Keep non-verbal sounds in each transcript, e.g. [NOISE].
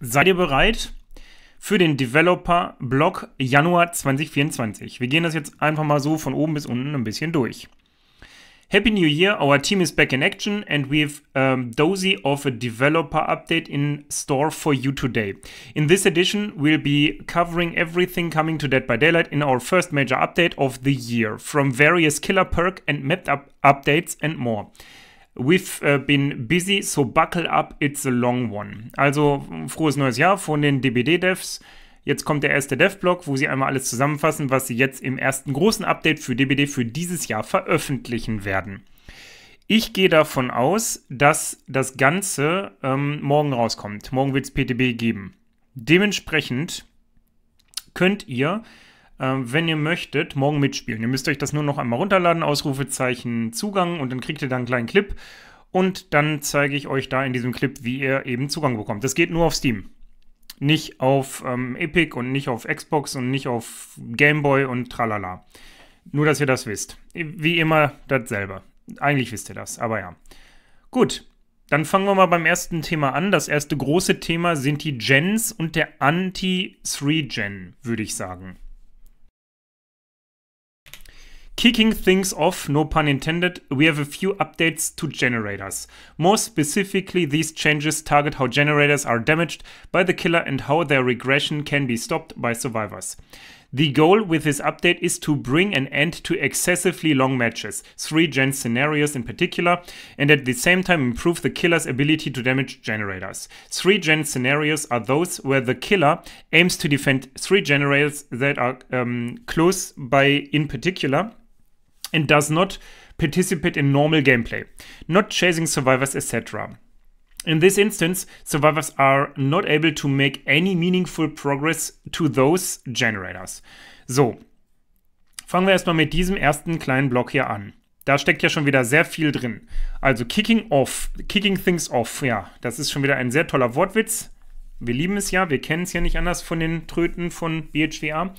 Seid ihr bereit für den Developer-Blog Januar 2024? Wir gehen das jetzt einfach mal so von oben bis unten ein bisschen durch. Happy New Year, our team is back in action and we we've um, dozy of a developer update in store for you today. In this edition, we'll be covering everything coming to Dead by Daylight in our first major update of the year, from various killer perk and mapped up updates and more. We've uh, been busy, so buckle up, it's a long one. Also frohes neues Jahr von den DBD-Devs. Jetzt kommt der erste Dev-Blog, wo sie einmal alles zusammenfassen, was sie jetzt im ersten großen Update für DBD für dieses Jahr veröffentlichen werden. Ich gehe davon aus, dass das Ganze ähm, morgen rauskommt. Morgen wird es PTB geben. Dementsprechend könnt ihr ähm, wenn ihr möchtet, morgen mitspielen. Ihr müsst euch das nur noch einmal runterladen, Ausrufezeichen Zugang und dann kriegt ihr da einen kleinen Clip. Und dann zeige ich euch da in diesem Clip, wie ihr eben Zugang bekommt. Das geht nur auf Steam. Nicht auf ähm, Epic und nicht auf Xbox und nicht auf Gameboy und tralala. Nur, dass ihr das wisst. Wie immer dasselbe. Eigentlich wisst ihr das, aber ja. Gut, dann fangen wir mal beim ersten Thema an. Das erste große Thema sind die Gens und der Anti-3-Gen, würde ich sagen. Kicking things off, no pun intended, we have a few updates to generators. More specifically, these changes target how generators are damaged by the killer and how their regression can be stopped by survivors. The goal with this update is to bring an end to excessively long matches, 3 gen scenarios in particular, and at the same time improve the killer's ability to damage generators. 3 gen scenarios are those where the killer aims to defend 3 generators that are um, close by in particular and does not participate in normal gameplay, not chasing survivors, etc. In this instance, survivors are not able to make any meaningful progress to those generators. So, fangen wir erstmal mit diesem ersten kleinen Block hier an. Da steckt ja schon wieder sehr viel drin. Also kicking off, kicking things off, ja, das ist schon wieder ein sehr toller Wortwitz. Wir lieben es ja, wir kennen es ja nicht anders von den Tröten von BHWA.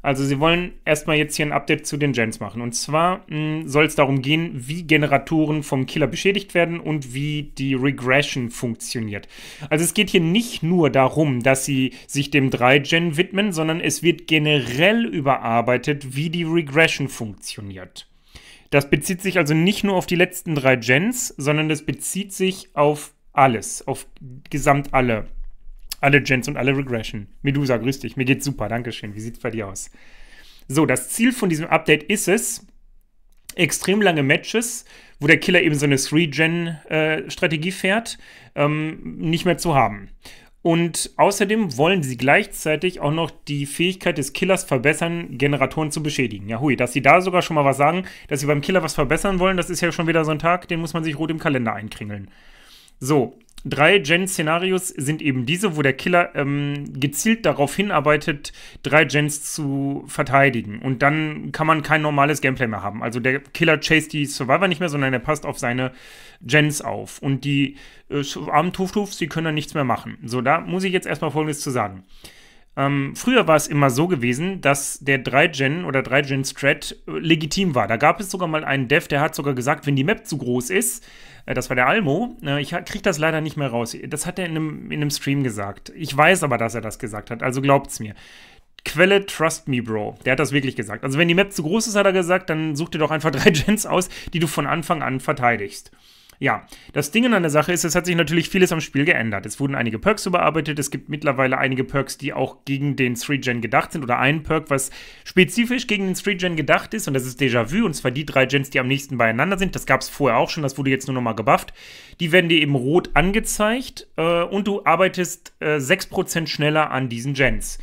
Also sie wollen erstmal jetzt hier ein Update zu den Gens machen. Und zwar hm, soll es darum gehen, wie Generatoren vom Killer beschädigt werden und wie die Regression funktioniert. Also es geht hier nicht nur darum, dass sie sich dem 3-Gen widmen, sondern es wird generell überarbeitet, wie die Regression funktioniert. Das bezieht sich also nicht nur auf die letzten drei Gens, sondern das bezieht sich auf alles, auf gesamt alle alle Gens und alle Regression. Medusa, grüß dich. Mir geht's super. Dankeschön. Wie sieht's bei dir aus? So, das Ziel von diesem Update ist es, extrem lange Matches, wo der Killer eben so eine 3-Gen-Strategie äh, fährt, ähm, nicht mehr zu haben. Und außerdem wollen sie gleichzeitig auch noch die Fähigkeit des Killers verbessern, Generatoren zu beschädigen. Ja, hui, dass sie da sogar schon mal was sagen, dass sie beim Killer was verbessern wollen, das ist ja schon wieder so ein Tag, den muss man sich rot im Kalender einkringeln. So, Drei Gen-Szenarios sind eben diese, wo der Killer ähm, gezielt darauf hinarbeitet, drei Gens zu verteidigen. Und dann kann man kein normales Gameplay mehr haben. Also der Killer chased die Survivor nicht mehr, sondern er passt auf seine Gens auf. Und die äh, armen Tuftufs, die können dann nichts mehr machen. So, da muss ich jetzt erstmal Folgendes zu sagen. Ähm, früher war es immer so gewesen, dass der 3-Gen oder 3-Gen-Strat äh, legitim war. Da gab es sogar mal einen Dev, der hat sogar gesagt, wenn die Map zu groß ist, äh, das war der Almo. Äh, ich kriege das leider nicht mehr raus. Das hat er in einem, in einem Stream gesagt. Ich weiß aber, dass er das gesagt hat, also glaubt's mir. Quelle Trust Me Bro. Der hat das wirklich gesagt. Also, wenn die Map zu groß ist, hat er gesagt, dann such dir doch einfach [LAUGHS] drei Gens aus, die du von Anfang an verteidigst. Ja, das Ding an der Sache ist, es hat sich natürlich vieles am Spiel geändert. Es wurden einige Perks überarbeitet, es gibt mittlerweile einige Perks, die auch gegen den 3-Gen gedacht sind oder einen Perk, was spezifisch gegen den 3-Gen gedacht ist und das ist Déjà-vu und zwar die drei Gens, die am nächsten beieinander sind. Das gab es vorher auch schon, das wurde jetzt nur nochmal gebufft. Die werden dir eben rot angezeigt äh, und du arbeitest äh, 6% schneller an diesen Gens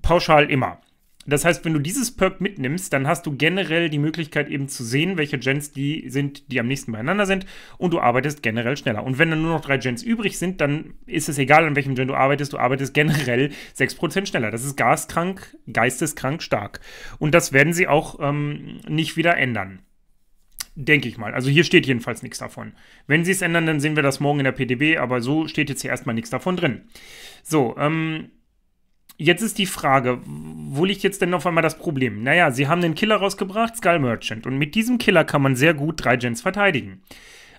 pauschal immer. Das heißt, wenn du dieses Perk mitnimmst, dann hast du generell die Möglichkeit eben zu sehen, welche Gens die sind, die am nächsten beieinander sind und du arbeitest generell schneller. Und wenn dann nur noch drei Gens übrig sind, dann ist es egal, an welchem Gen du arbeitest, du arbeitest generell 6% schneller. Das ist gaskrank, geisteskrank stark. Und das werden sie auch ähm, nicht wieder ändern. Denke ich mal. Also hier steht jedenfalls nichts davon. Wenn sie es ändern, dann sehen wir das morgen in der PDB, aber so steht jetzt hier erstmal nichts davon drin. So, ähm, Jetzt ist die Frage, wo liegt jetzt denn auf einmal das Problem? Naja, sie haben den Killer rausgebracht, Skull Merchant. Und mit diesem Killer kann man sehr gut drei Gens verteidigen.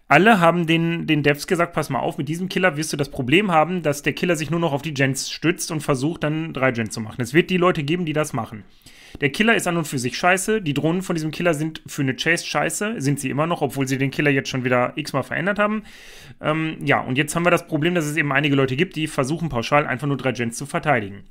Alle haben den, den Devs gesagt, pass mal auf, mit diesem Killer wirst du das Problem haben, dass der Killer sich nur noch auf die Gens stützt und versucht dann drei Gens zu machen. Es wird die Leute geben, die das machen. Der Killer ist an und für sich scheiße. Die Drohnen von diesem Killer sind für eine Chase scheiße. Sind sie immer noch, obwohl sie den Killer jetzt schon wieder x-mal verändert haben. Ähm, ja, und jetzt haben wir das Problem, dass es eben einige Leute gibt, die versuchen pauschal einfach nur drei Gens zu verteidigen.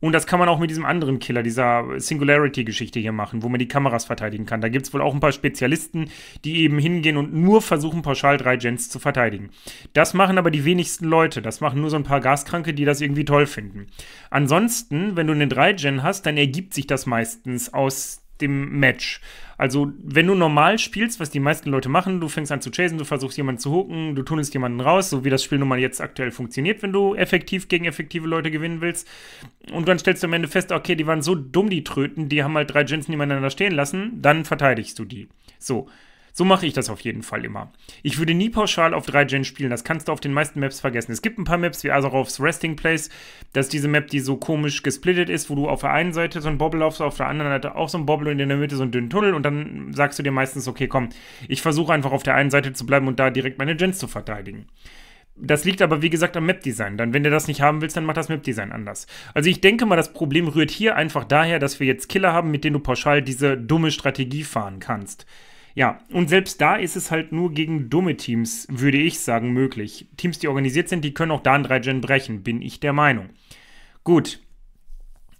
Und das kann man auch mit diesem anderen Killer, dieser Singularity-Geschichte hier machen, wo man die Kameras verteidigen kann. Da gibt es wohl auch ein paar Spezialisten, die eben hingehen und nur versuchen, pauschal drei Gens zu verteidigen. Das machen aber die wenigsten Leute. Das machen nur so ein paar Gaskranke, die das irgendwie toll finden. Ansonsten, wenn du einen 3-Gen hast, dann ergibt sich das meistens aus dem Match. Also, wenn du normal spielst, was die meisten Leute machen, du fängst an zu chasen, du versuchst jemanden zu hooken, du tunest jemanden raus, so wie das Spiel nun mal jetzt aktuell funktioniert, wenn du effektiv gegen effektive Leute gewinnen willst. Und dann stellst du am Ende fest, okay, die waren so dumm, die Tröten, die haben halt drei Gens nebeneinander stehen lassen, dann verteidigst du die. So. So mache ich das auf jeden Fall immer. Ich würde nie pauschal auf drei Gen spielen, das kannst du auf den meisten Maps vergessen. Es gibt ein paar Maps, wie Azeroths Resting Place, dass diese Map, die so komisch gesplittet ist, wo du auf der einen Seite so ein Bobble laufst, auf der anderen Seite auch so ein Bobble und in der Mitte so einen dünnen Tunnel und dann sagst du dir meistens, okay, komm, ich versuche einfach auf der einen Seite zu bleiben und da direkt meine Gens zu verteidigen. Das liegt aber, wie gesagt, am Map-Design. Dann, wenn du das nicht haben willst, dann mach das Map-Design anders. Also ich denke mal, das Problem rührt hier einfach daher, dass wir jetzt Killer haben, mit denen du pauschal diese dumme Strategie fahren kannst. Ja, und selbst da ist es halt nur gegen dumme Teams, würde ich sagen, möglich. Teams, die organisiert sind, die können auch da ein 3-Gen brechen, bin ich der Meinung. Gut.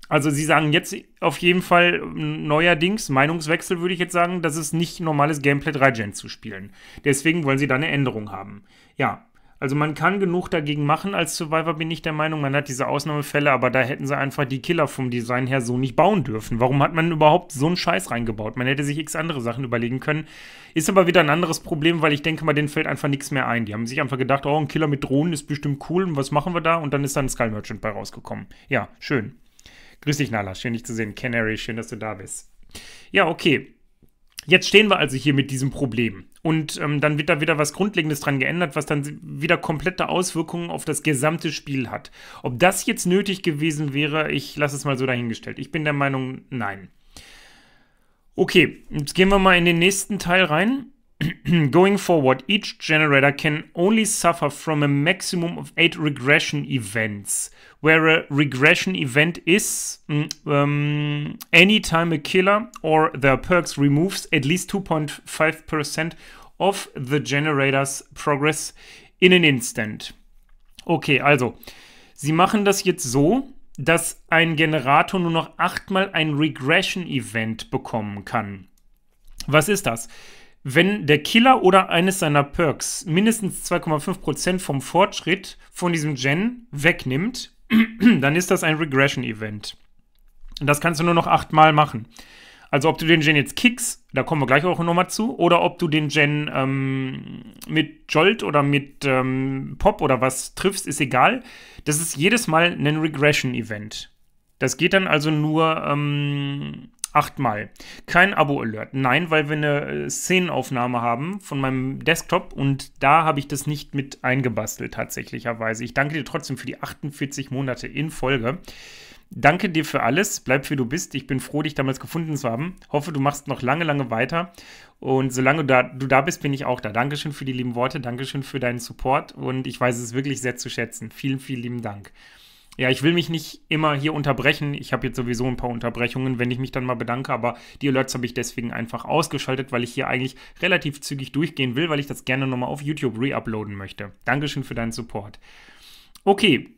Also sie sagen jetzt auf jeden Fall ähm, neuerdings, Meinungswechsel würde ich jetzt sagen, dass es nicht normales Gameplay 3-Gen zu spielen. Deswegen wollen sie da eine Änderung haben. Ja, also man kann genug dagegen machen als Survivor, bin ich der Meinung. Man hat diese Ausnahmefälle, aber da hätten sie einfach die Killer vom Design her so nicht bauen dürfen. Warum hat man überhaupt so einen Scheiß reingebaut? Man hätte sich x andere Sachen überlegen können. Ist aber wieder ein anderes Problem, weil ich denke mal, denen fällt einfach nichts mehr ein. Die haben sich einfach gedacht, oh, ein Killer mit Drohnen ist bestimmt cool und was machen wir da? Und dann ist dann Skull Merchant bei rausgekommen. Ja, schön. Grüß dich, Nala. Schön, dich zu sehen. Canary, schön, dass du da bist. Ja, okay. Jetzt stehen wir also hier mit diesem Problem. Und ähm, dann wird da wieder was Grundlegendes dran geändert, was dann wieder komplette Auswirkungen auf das gesamte Spiel hat. Ob das jetzt nötig gewesen wäre, ich lasse es mal so dahingestellt. Ich bin der Meinung, nein. Okay, jetzt gehen wir mal in den nächsten Teil rein. [CLEARS THROAT] going forward, each generator can only suffer from a maximum of eight regression events, where a regression event is mm, um, time a killer or their perks removes at least 2.5% of the generator's progress in an instant. Okay, also, sie machen das jetzt so, dass ein Generator nur noch achtmal ein Regression-Event bekommen kann. Was ist das? wenn der Killer oder eines seiner Perks mindestens 2,5% vom Fortschritt von diesem Gen wegnimmt, [CLEARS THROAT] dann ist das ein Regression-Event. Und das kannst du nur noch achtmal machen. Also ob du den Gen jetzt kickst, da kommen wir gleich auch nochmal zu, oder ob du den Gen ähm, mit Jolt oder mit ähm, Pop oder was triffst, ist egal. Das ist jedes Mal ein Regression-Event. Das geht dann also nur ähm, achtmal. Kein Abo-Alert. Nein, weil wir eine äh, Szenenaufnahme haben von meinem Desktop und da habe ich das nicht mit eingebastelt tatsächlicherweise. Ich danke dir trotzdem für die 48 Monate in Folge. Danke dir für alles. Bleib wie du bist. Ich bin froh, dich damals gefunden zu haben. Hoffe, du machst noch lange, lange weiter. Und solange du da, du da bist, bin ich auch da. Dankeschön für die lieben Worte. Dankeschön für deinen Support. Und ich weiß es wirklich sehr zu schätzen. Vielen, vielen lieben Dank. Ja, ich will mich nicht immer hier unterbrechen. Ich habe jetzt sowieso ein paar Unterbrechungen, wenn ich mich dann mal bedanke, aber die Alerts habe ich deswegen einfach ausgeschaltet, weil ich hier eigentlich relativ zügig durchgehen will, weil ich das gerne nochmal auf YouTube reuploaden möchte. Dankeschön für deinen Support. Okay,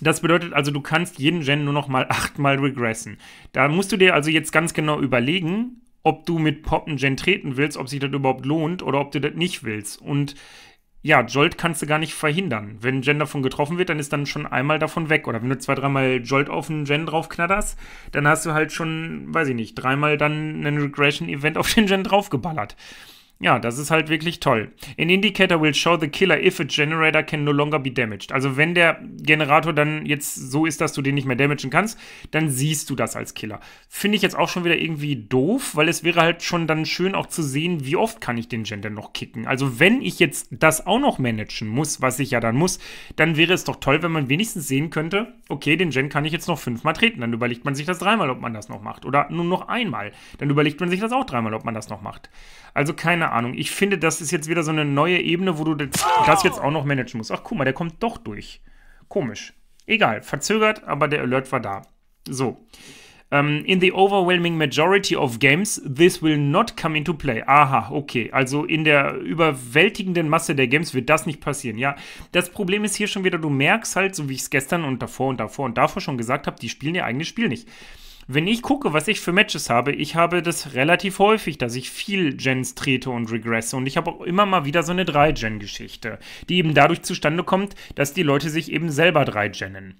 das bedeutet also, du kannst jeden Gen nur noch mal [LAUGHS] achtmal regressen. Da musst du dir also jetzt ganz genau überlegen, ob du mit Poppen Gen treten willst, ob sich das überhaupt lohnt oder ob du das nicht willst. Und ja, Jolt kannst du gar nicht verhindern. Wenn Gen davon getroffen wird, dann ist dann schon einmal davon weg. Oder wenn du zwei, dreimal Jolt auf den Gen draufknatterst, dann hast du halt schon, weiß ich nicht, dreimal dann ein Regression-Event auf den Gen draufgeballert. Ja, das ist halt wirklich toll. An indicator will show the killer if a generator can no longer be damaged. Also wenn der Generator dann jetzt so ist, dass du den nicht mehr damagen kannst, dann siehst du das als Killer. Finde ich jetzt auch schon wieder irgendwie doof, weil es wäre halt schon dann schön auch zu sehen, wie oft kann ich den Gender noch kicken. Also wenn ich jetzt das auch noch managen muss, was ich ja dann muss, dann wäre es doch toll, wenn man wenigstens sehen könnte, okay, den Gen kann ich jetzt noch fünfmal treten. Dann überlegt man sich das dreimal, ob man das noch macht. Oder nur noch einmal. Dann überlegt man sich das auch dreimal, ob man das noch macht. Also keine Ahnung. Ich finde, das ist jetzt wieder so eine neue Ebene, wo du das, das jetzt auch noch managen musst. Ach, guck mal, der kommt doch durch. Komisch. Egal, verzögert, aber der Alert war da. So. Um, ähm, in the overwhelming majority of games, this will not come into play. Aha, okay. Also in der überwältigenden Masse der Games wird das nicht passieren. Ja, das Problem ist hier schon wieder, du merkst halt, so wie ich es gestern und davor und davor und davor schon gesagt habe, die spielen ihr eigenes Spiel nicht wenn ich gucke, was ich für Matches habe, ich habe das relativ häufig, dass ich viel Gens trete und regresse. Und ich habe auch immer mal wieder so eine 3-Gen-Geschichte, die eben dadurch zustande kommt, dass die Leute sich eben selber 3-Gennen.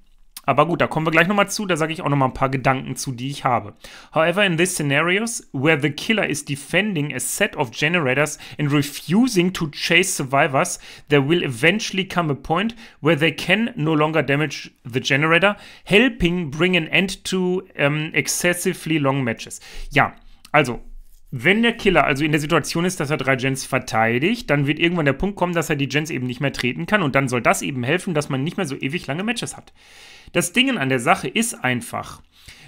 Aber gut, da kommen wir gleich nochmal zu, da sage ich auch nochmal ein paar Gedanken zu, die ich habe. However, in these scenarios, where the killer is defending a set of generators and refusing to chase survivors, there will eventually come a point where they can no longer damage the generator, helping bring an end to um, excessively long matches. Ja, also wenn der Killer also in der Situation ist, dass er drei Gens verteidigt, dann wird irgendwann der Punkt kommen, dass er die Gens eben nicht mehr treten kann und dann soll das eben helfen, dass man nicht mehr so ewig lange Matches hat. Das Ding an der Sache ist einfach.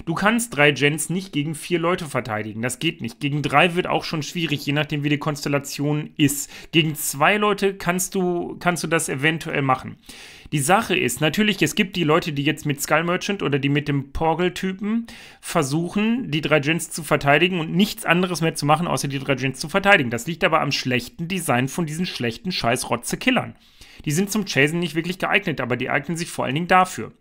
Du kannst drei Gens nicht gegen vier Leute verteidigen. Das geht nicht. Gegen drei wird auch schon schwierig, je nachdem, wie die Konstellation ist. Gegen zwei Leute kannst du, kannst du das eventuell machen. Die Sache ist, natürlich, es gibt die Leute, die jetzt mit Skull Merchant oder die mit dem Porgel-Typen versuchen, die drei Gens zu verteidigen und nichts anderes mehr zu machen, außer die drei Gens zu verteidigen. Das liegt aber am schlechten Design von diesen schlechten Scheiß-Rotze-Killern. Die sind zum Chasen nicht wirklich geeignet, aber die eignen sich vor allen Dingen dafür.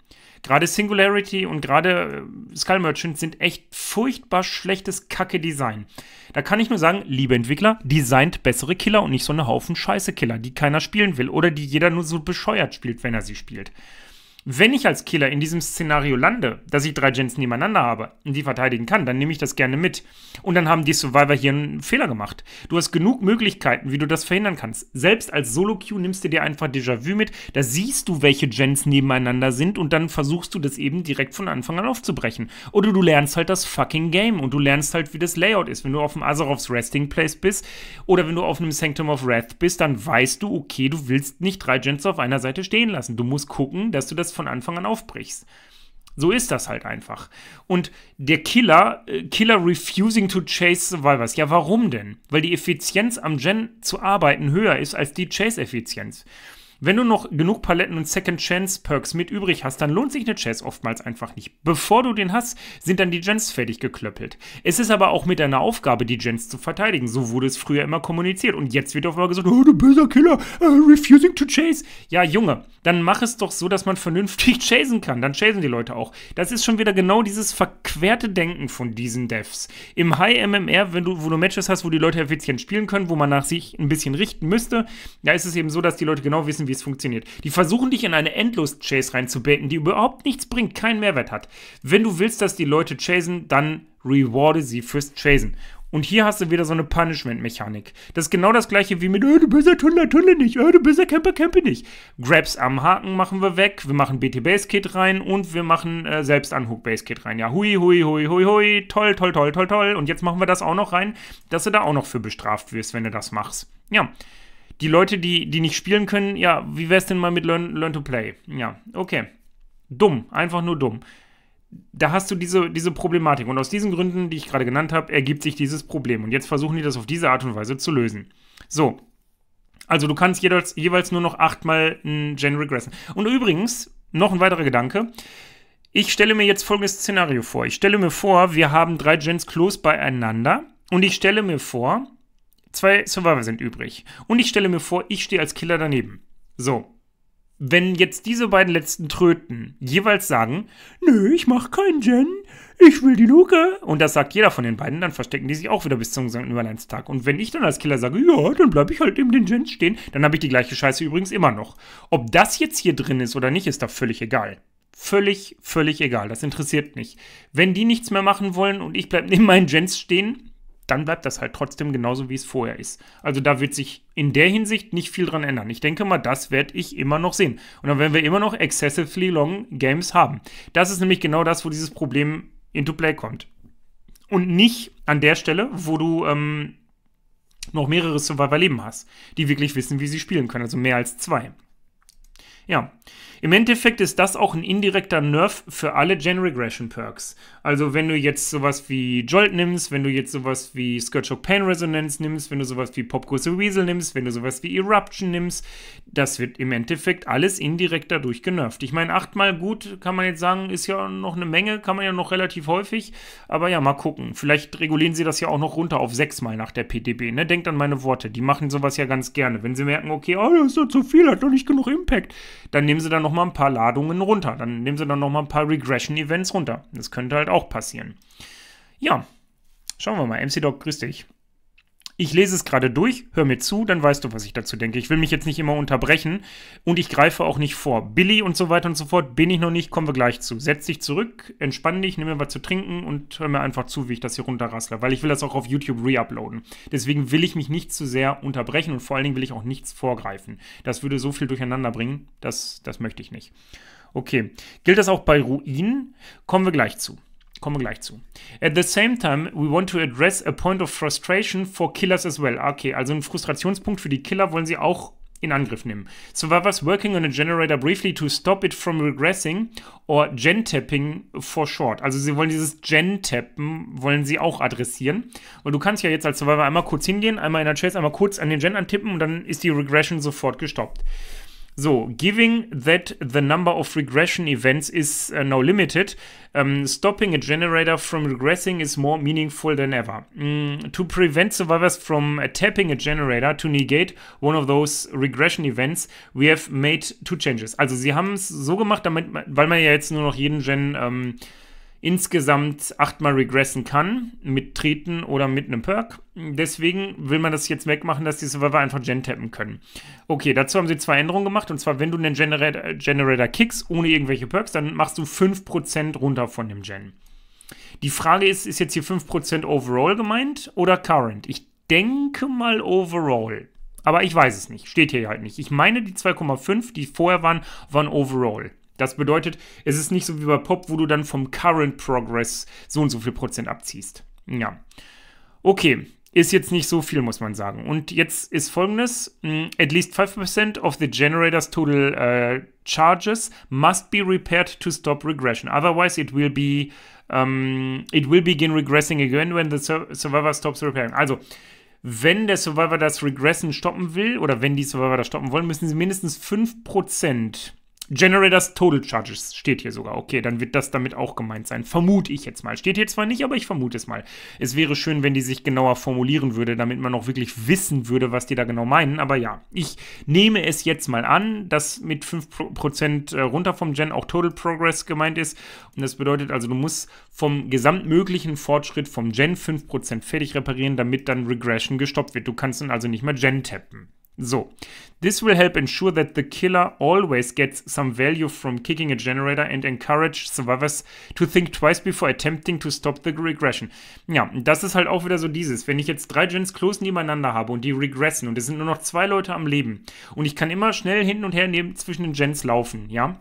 Gerade Singularity und gerade äh, Skull Merchant sind echt furchtbar schlechtes Kacke-Design. Da kann ich nur sagen, liebe Entwickler, designt bessere Killer und nicht so eine Haufen Scheiße-Killer, die keiner spielen will oder die jeder nur so bescheuert spielt, wenn er sie spielt. Wenn ich als Killer in diesem Szenario lande, dass ich drei Gens nebeneinander habe und die verteidigen kann, dann nehme ich das gerne mit. Und dann haben die Survivor hier einen Fehler gemacht. Du hast genug Möglichkeiten, wie du das verhindern kannst. Selbst als solo q nimmst du dir einfach Déjà-vu mit, da siehst du, welche Gens nebeneinander sind und dann versuchst du das eben direkt von Anfang an aufzubrechen. Oder du lernst halt das fucking Game und du lernst halt, wie das Layout ist. Wenn du auf dem Azeroths Resting Place bist oder wenn du auf einem Sanctum of Wrath bist, dann weißt du, okay, du willst nicht drei Gens auf einer Seite stehen lassen. Du musst gucken, dass du das das von Anfang an aufbrichst. So ist das halt einfach. Und der Killer, äh, Killer refusing to chase survivors. Ja, warum denn? Weil die Effizienz am Gen zu arbeiten höher ist als die Chase-Effizienz. Wenn du noch genug Paletten und Second Chance Perks mit übrig hast, dann lohnt sich eine Chase oftmals einfach nicht. Bevor du den hast, sind dann die Gens fertig geklöppelt. Es ist aber auch mit deiner Aufgabe, die Gens zu verteidigen. So wurde es früher immer kommuniziert. Und jetzt wird auf einmal gesagt, oh, du böser Killer, uh, refusing to chase. Ja, Junge, dann mach es doch so, dass man vernünftig [LAUGHS] chasen kann. Dann chasen die Leute auch. Das ist schon wieder genau dieses verquerte Denken von diesen Devs. Im High MMR, wenn du, wo du Matches hast, wo die Leute effizient spielen können, wo man nach sich ein bisschen richten müsste, da ist es eben so, dass die Leute genau wissen, wie wie es funktioniert. Die versuchen dich in eine Endlos-Chase reinzubaken, die überhaupt nichts bringt, keinen Mehrwert hat. Wenn du willst, dass die Leute chasen, dann rewarde sie fürs Chasen. Und hier hast du wieder so eine Punishment-Mechanik. Das ist genau das gleiche wie mit, oh, du böser Tunnel, Tunnel nicht, oh, du böser Camper, Camper nicht. Grabs am Haken machen wir weg, wir machen BT Base Kit rein und wir machen äh, selbst Anhook Base Kit rein. Ja, hui, hui, hui, hui, hui, toll, toll, toll, toll, toll. Und jetzt machen wir das auch noch rein, dass du da auch noch für bestraft wirst, wenn du das machst. Ja, die Leute, die, die nicht spielen können, ja, wie wäre es denn mal mit Learn, Learn to Play? Ja, okay. Dumm, einfach nur dumm. Da hast du diese, diese Problematik. Und aus diesen Gründen, die ich gerade genannt habe, ergibt sich dieses Problem. Und jetzt versuchen die das auf diese Art und Weise zu lösen. So. Also du kannst jeweils, jeweils nur noch achtmal ein Gen regressen. Und übrigens, noch ein weiterer Gedanke. Ich stelle mir jetzt folgendes Szenario vor. Ich stelle mir vor, wir haben drei Gens close beieinander. Und ich stelle mir vor, zwei Survivor sind übrig. Und ich stelle mir vor, ich stehe als Killer daneben. So. Wenn jetzt diese beiden letzten Tröten jeweils sagen, nö, ich mach keinen Gen, ich will die Luke, und das sagt jeder von den beiden, dann verstecken die sich auch wieder bis zum St. Nimmerleinstag. Und wenn ich dann als Killer sage, ja, dann bleibe ich halt eben den Gens stehen, dann habe ich die gleiche Scheiße übrigens immer noch. Ob das jetzt hier drin ist oder nicht, ist da völlig egal. Völlig, völlig egal. Das interessiert mich. Wenn die nichts mehr machen wollen und ich bleibe neben meinen Gens stehen, dann bleibt das halt trotzdem genauso, wie es vorher ist. Also da wird sich in der Hinsicht nicht viel dran ändern. Ich denke mal, das werde ich immer noch sehen. Und dann werden wir immer noch excessively long Games haben. Das ist nämlich genau das, wo dieses Problem into play kommt. Und nicht an der Stelle, wo du ähm, noch mehrere Survivor-Leben hast, die wirklich wissen, wie sie spielen können. Also mehr als zwei. Ja. Im Endeffekt ist das auch ein indirekter Nerf für alle Gen Regression Perks. Also wenn du jetzt sowas wie Jolt nimmst, wenn du jetzt sowas wie Scourge Pain Resonance nimmst, wenn du sowas wie Popgröße Weasel nimmst, wenn du sowas wie Eruption nimmst, das wird im Endeffekt alles indirekt dadurch genervt. Ich meine, achtmal gut kann man jetzt sagen, ist ja noch eine Menge, kann man ja noch relativ häufig, aber ja, mal gucken. Vielleicht regulieren sie das ja auch noch runter auf sechsmal nach der PDB, ne? Denkt an meine Worte, die machen sowas ja ganz gerne. Wenn sie merken, okay, oh, das ist doch zu viel, hat doch nicht genug Impact, dann nehmen sie da noch mal ein paar Ladungen runter. Dann nehmen sie dann nochmal ein paar Regression-Events runter. Das könnte halt auch passieren. Ja, schauen wir mal. MC Doc, grüß dich ich lese es gerade durch, hör mir zu, dann weißt du, was ich dazu denke. Ich will mich jetzt nicht immer unterbrechen und ich greife auch nicht vor. Billy und so weiter und so fort bin ich noch nicht, kommen wir gleich zu. Setz dich zurück, entspann dich, nimm mir was zu trinken und hör mir einfach zu, wie ich das hier runterrassle, weil ich will das auch auf YouTube reuploaden. Deswegen will ich mich nicht zu sehr unterbrechen und vor allen Dingen will ich auch nichts vorgreifen. Das würde so viel durcheinander bringen, das, das möchte ich nicht. Okay, gilt das auch bei Ruinen? Kommen wir gleich zu. Kommen wir gleich zu. At the same time, we want to address a point of frustration for killers as well. Ah, okay, also einen Frustrationspunkt für die Killer wollen sie auch in Angriff nehmen. Survivors working on a generator briefly to stop it from regressing or gen-tapping for short. Also sie wollen dieses gen-tappen, wollen sie auch adressieren. Und du kannst ja jetzt als Survivor einmal kurz hingehen, einmal in der Chase, einmal kurz an den Gen antippen und dann ist die Regression sofort gestoppt. So, giving that the number of regression events is uh, now limited, um, stopping a generator from regressing is more meaningful than ever. Mm, to prevent survivors from uh, tapping a generator to negate one of those regression events, we have made two changes. Also sie haben es so gemacht, damit, weil man ja jetzt nur noch jeden Gen ähm, insgesamt achtmal regressen kann, mit Treten oder mit einem Perk. Deswegen will man das jetzt wegmachen, dass die Survivor einfach Gen-Tappen können. Okay, dazu haben sie zwei Änderungen gemacht. Und zwar, wenn du einen Generator, Generator kickst, ohne irgendwelche Perks, dann machst du 5% runter von dem Gen. Die Frage ist, ist jetzt hier 5% overall gemeint oder current? Ich denke mal overall. Aber ich weiß es nicht. Steht hier halt nicht. Ich meine, die 2,5, die vorher waren, waren overall. Das bedeutet, es ist nicht so wie bei Pop, wo du dann vom Current Progress so und so viel Prozent abziehst. Ja. Okay, ist jetzt nicht so viel, muss man sagen. Und jetzt ist folgendes: hm, At least 5% of the generator's total uh, charges must be repaired to stop regression. Otherwise, it will be um, ähm, it will begin regressing again when the survivor stops repairing. Also, wenn der Survivor das Regressen stoppen will oder wenn die Survivor das stoppen wollen, müssen sie mindestens 5% Generators Total Charges steht hier sogar. Okay, dann wird das damit auch gemeint sein. Vermute ich jetzt mal. Steht hier zwar nicht, aber ich vermute es mal. Es wäre schön, wenn die sich genauer formulieren würde, damit man auch wirklich wissen würde, was die da genau meinen. Aber ja, ich nehme es jetzt mal an, dass mit 5% äh, runter vom Gen auch Total Progress gemeint ist. Und das bedeutet also, du musst vom gesamtmöglichen Fortschritt vom Gen 5% fertig reparieren, damit dann Regression gestoppt wird. Du kannst dann also nicht mehr Gen tappen. So, this will help ensure that the killer always gets some value from kicking a generator and encourage survivors to think twice before attempting to stop the regression. Ja, das ist halt auch wieder so dieses, wenn ich jetzt drei Gens close nebeneinander habe und die regressen und es sind nur noch zwei Leute am Leben und ich kann immer schnell hin und her neben, zwischen den Gens laufen, ja,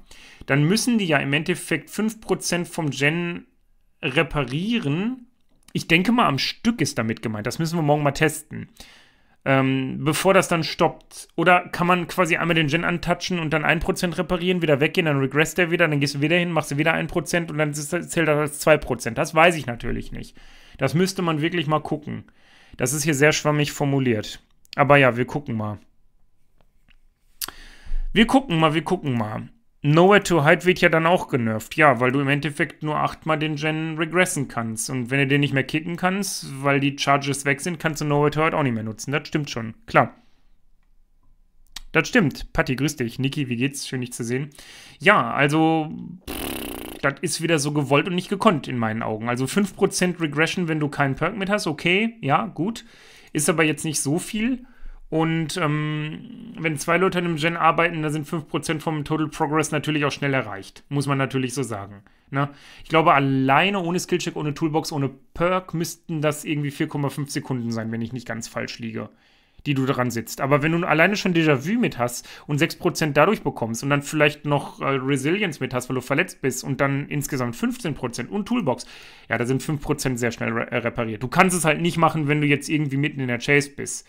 dann müssen die ja im Endeffekt 5% vom Gen reparieren. Ich denke mal, am Stück ist damit gemeint. Das müssen wir morgen mal testen ähm, bevor das dann stoppt. Oder kann man quasi einmal den Gen antatschen und dann 1% reparieren, wieder weggehen, dann regress der wieder, dann gehst du wieder hin, machst du wieder 1% und dann zählt das als 2%. Das weiß ich natürlich nicht. Das müsste man wirklich mal gucken. Das ist hier sehr schwammig formuliert. Aber ja, wir gucken mal. Wir gucken mal, wir gucken mal. Nowhere to Hide wird ja dann auch genervt, ja, weil du im Endeffekt nur achtmal den Gen regressen kannst. Und wenn du den nicht mehr kicken kannst, weil die Charges weg sind, kannst du Nowhere to Hide auch nicht mehr nutzen. Das stimmt schon, klar. Das stimmt. Patti, grüß dich. Niki, wie geht's? Schön, dich zu sehen. Ja, also, pff, das ist wieder so gewollt und nicht gekonnt in meinen Augen. Also 5% Regression, wenn du keinen Perk mit hast, okay, ja, gut. Ist aber jetzt nicht so viel. Und ähm, wenn zwei Leute an einem Gen arbeiten, dann sind 5% vom Total Progress natürlich auch schnell erreicht. Muss man natürlich so sagen. Ne? Ich glaube, alleine ohne Skillcheck, ohne Toolbox, ohne Perk müssten das irgendwie 4,5 Sekunden sein, wenn ich nicht ganz falsch liege, die du daran sitzt. Aber wenn du alleine schon Déjà-vu mit hast und 6% dadurch bekommst und dann vielleicht noch äh, Resilience mit hast, weil du verletzt bist und dann insgesamt 15% und Toolbox, ja, da sind 5% sehr schnell re äh, repariert. Du kannst es halt nicht machen, wenn du jetzt irgendwie mitten in der Chase bist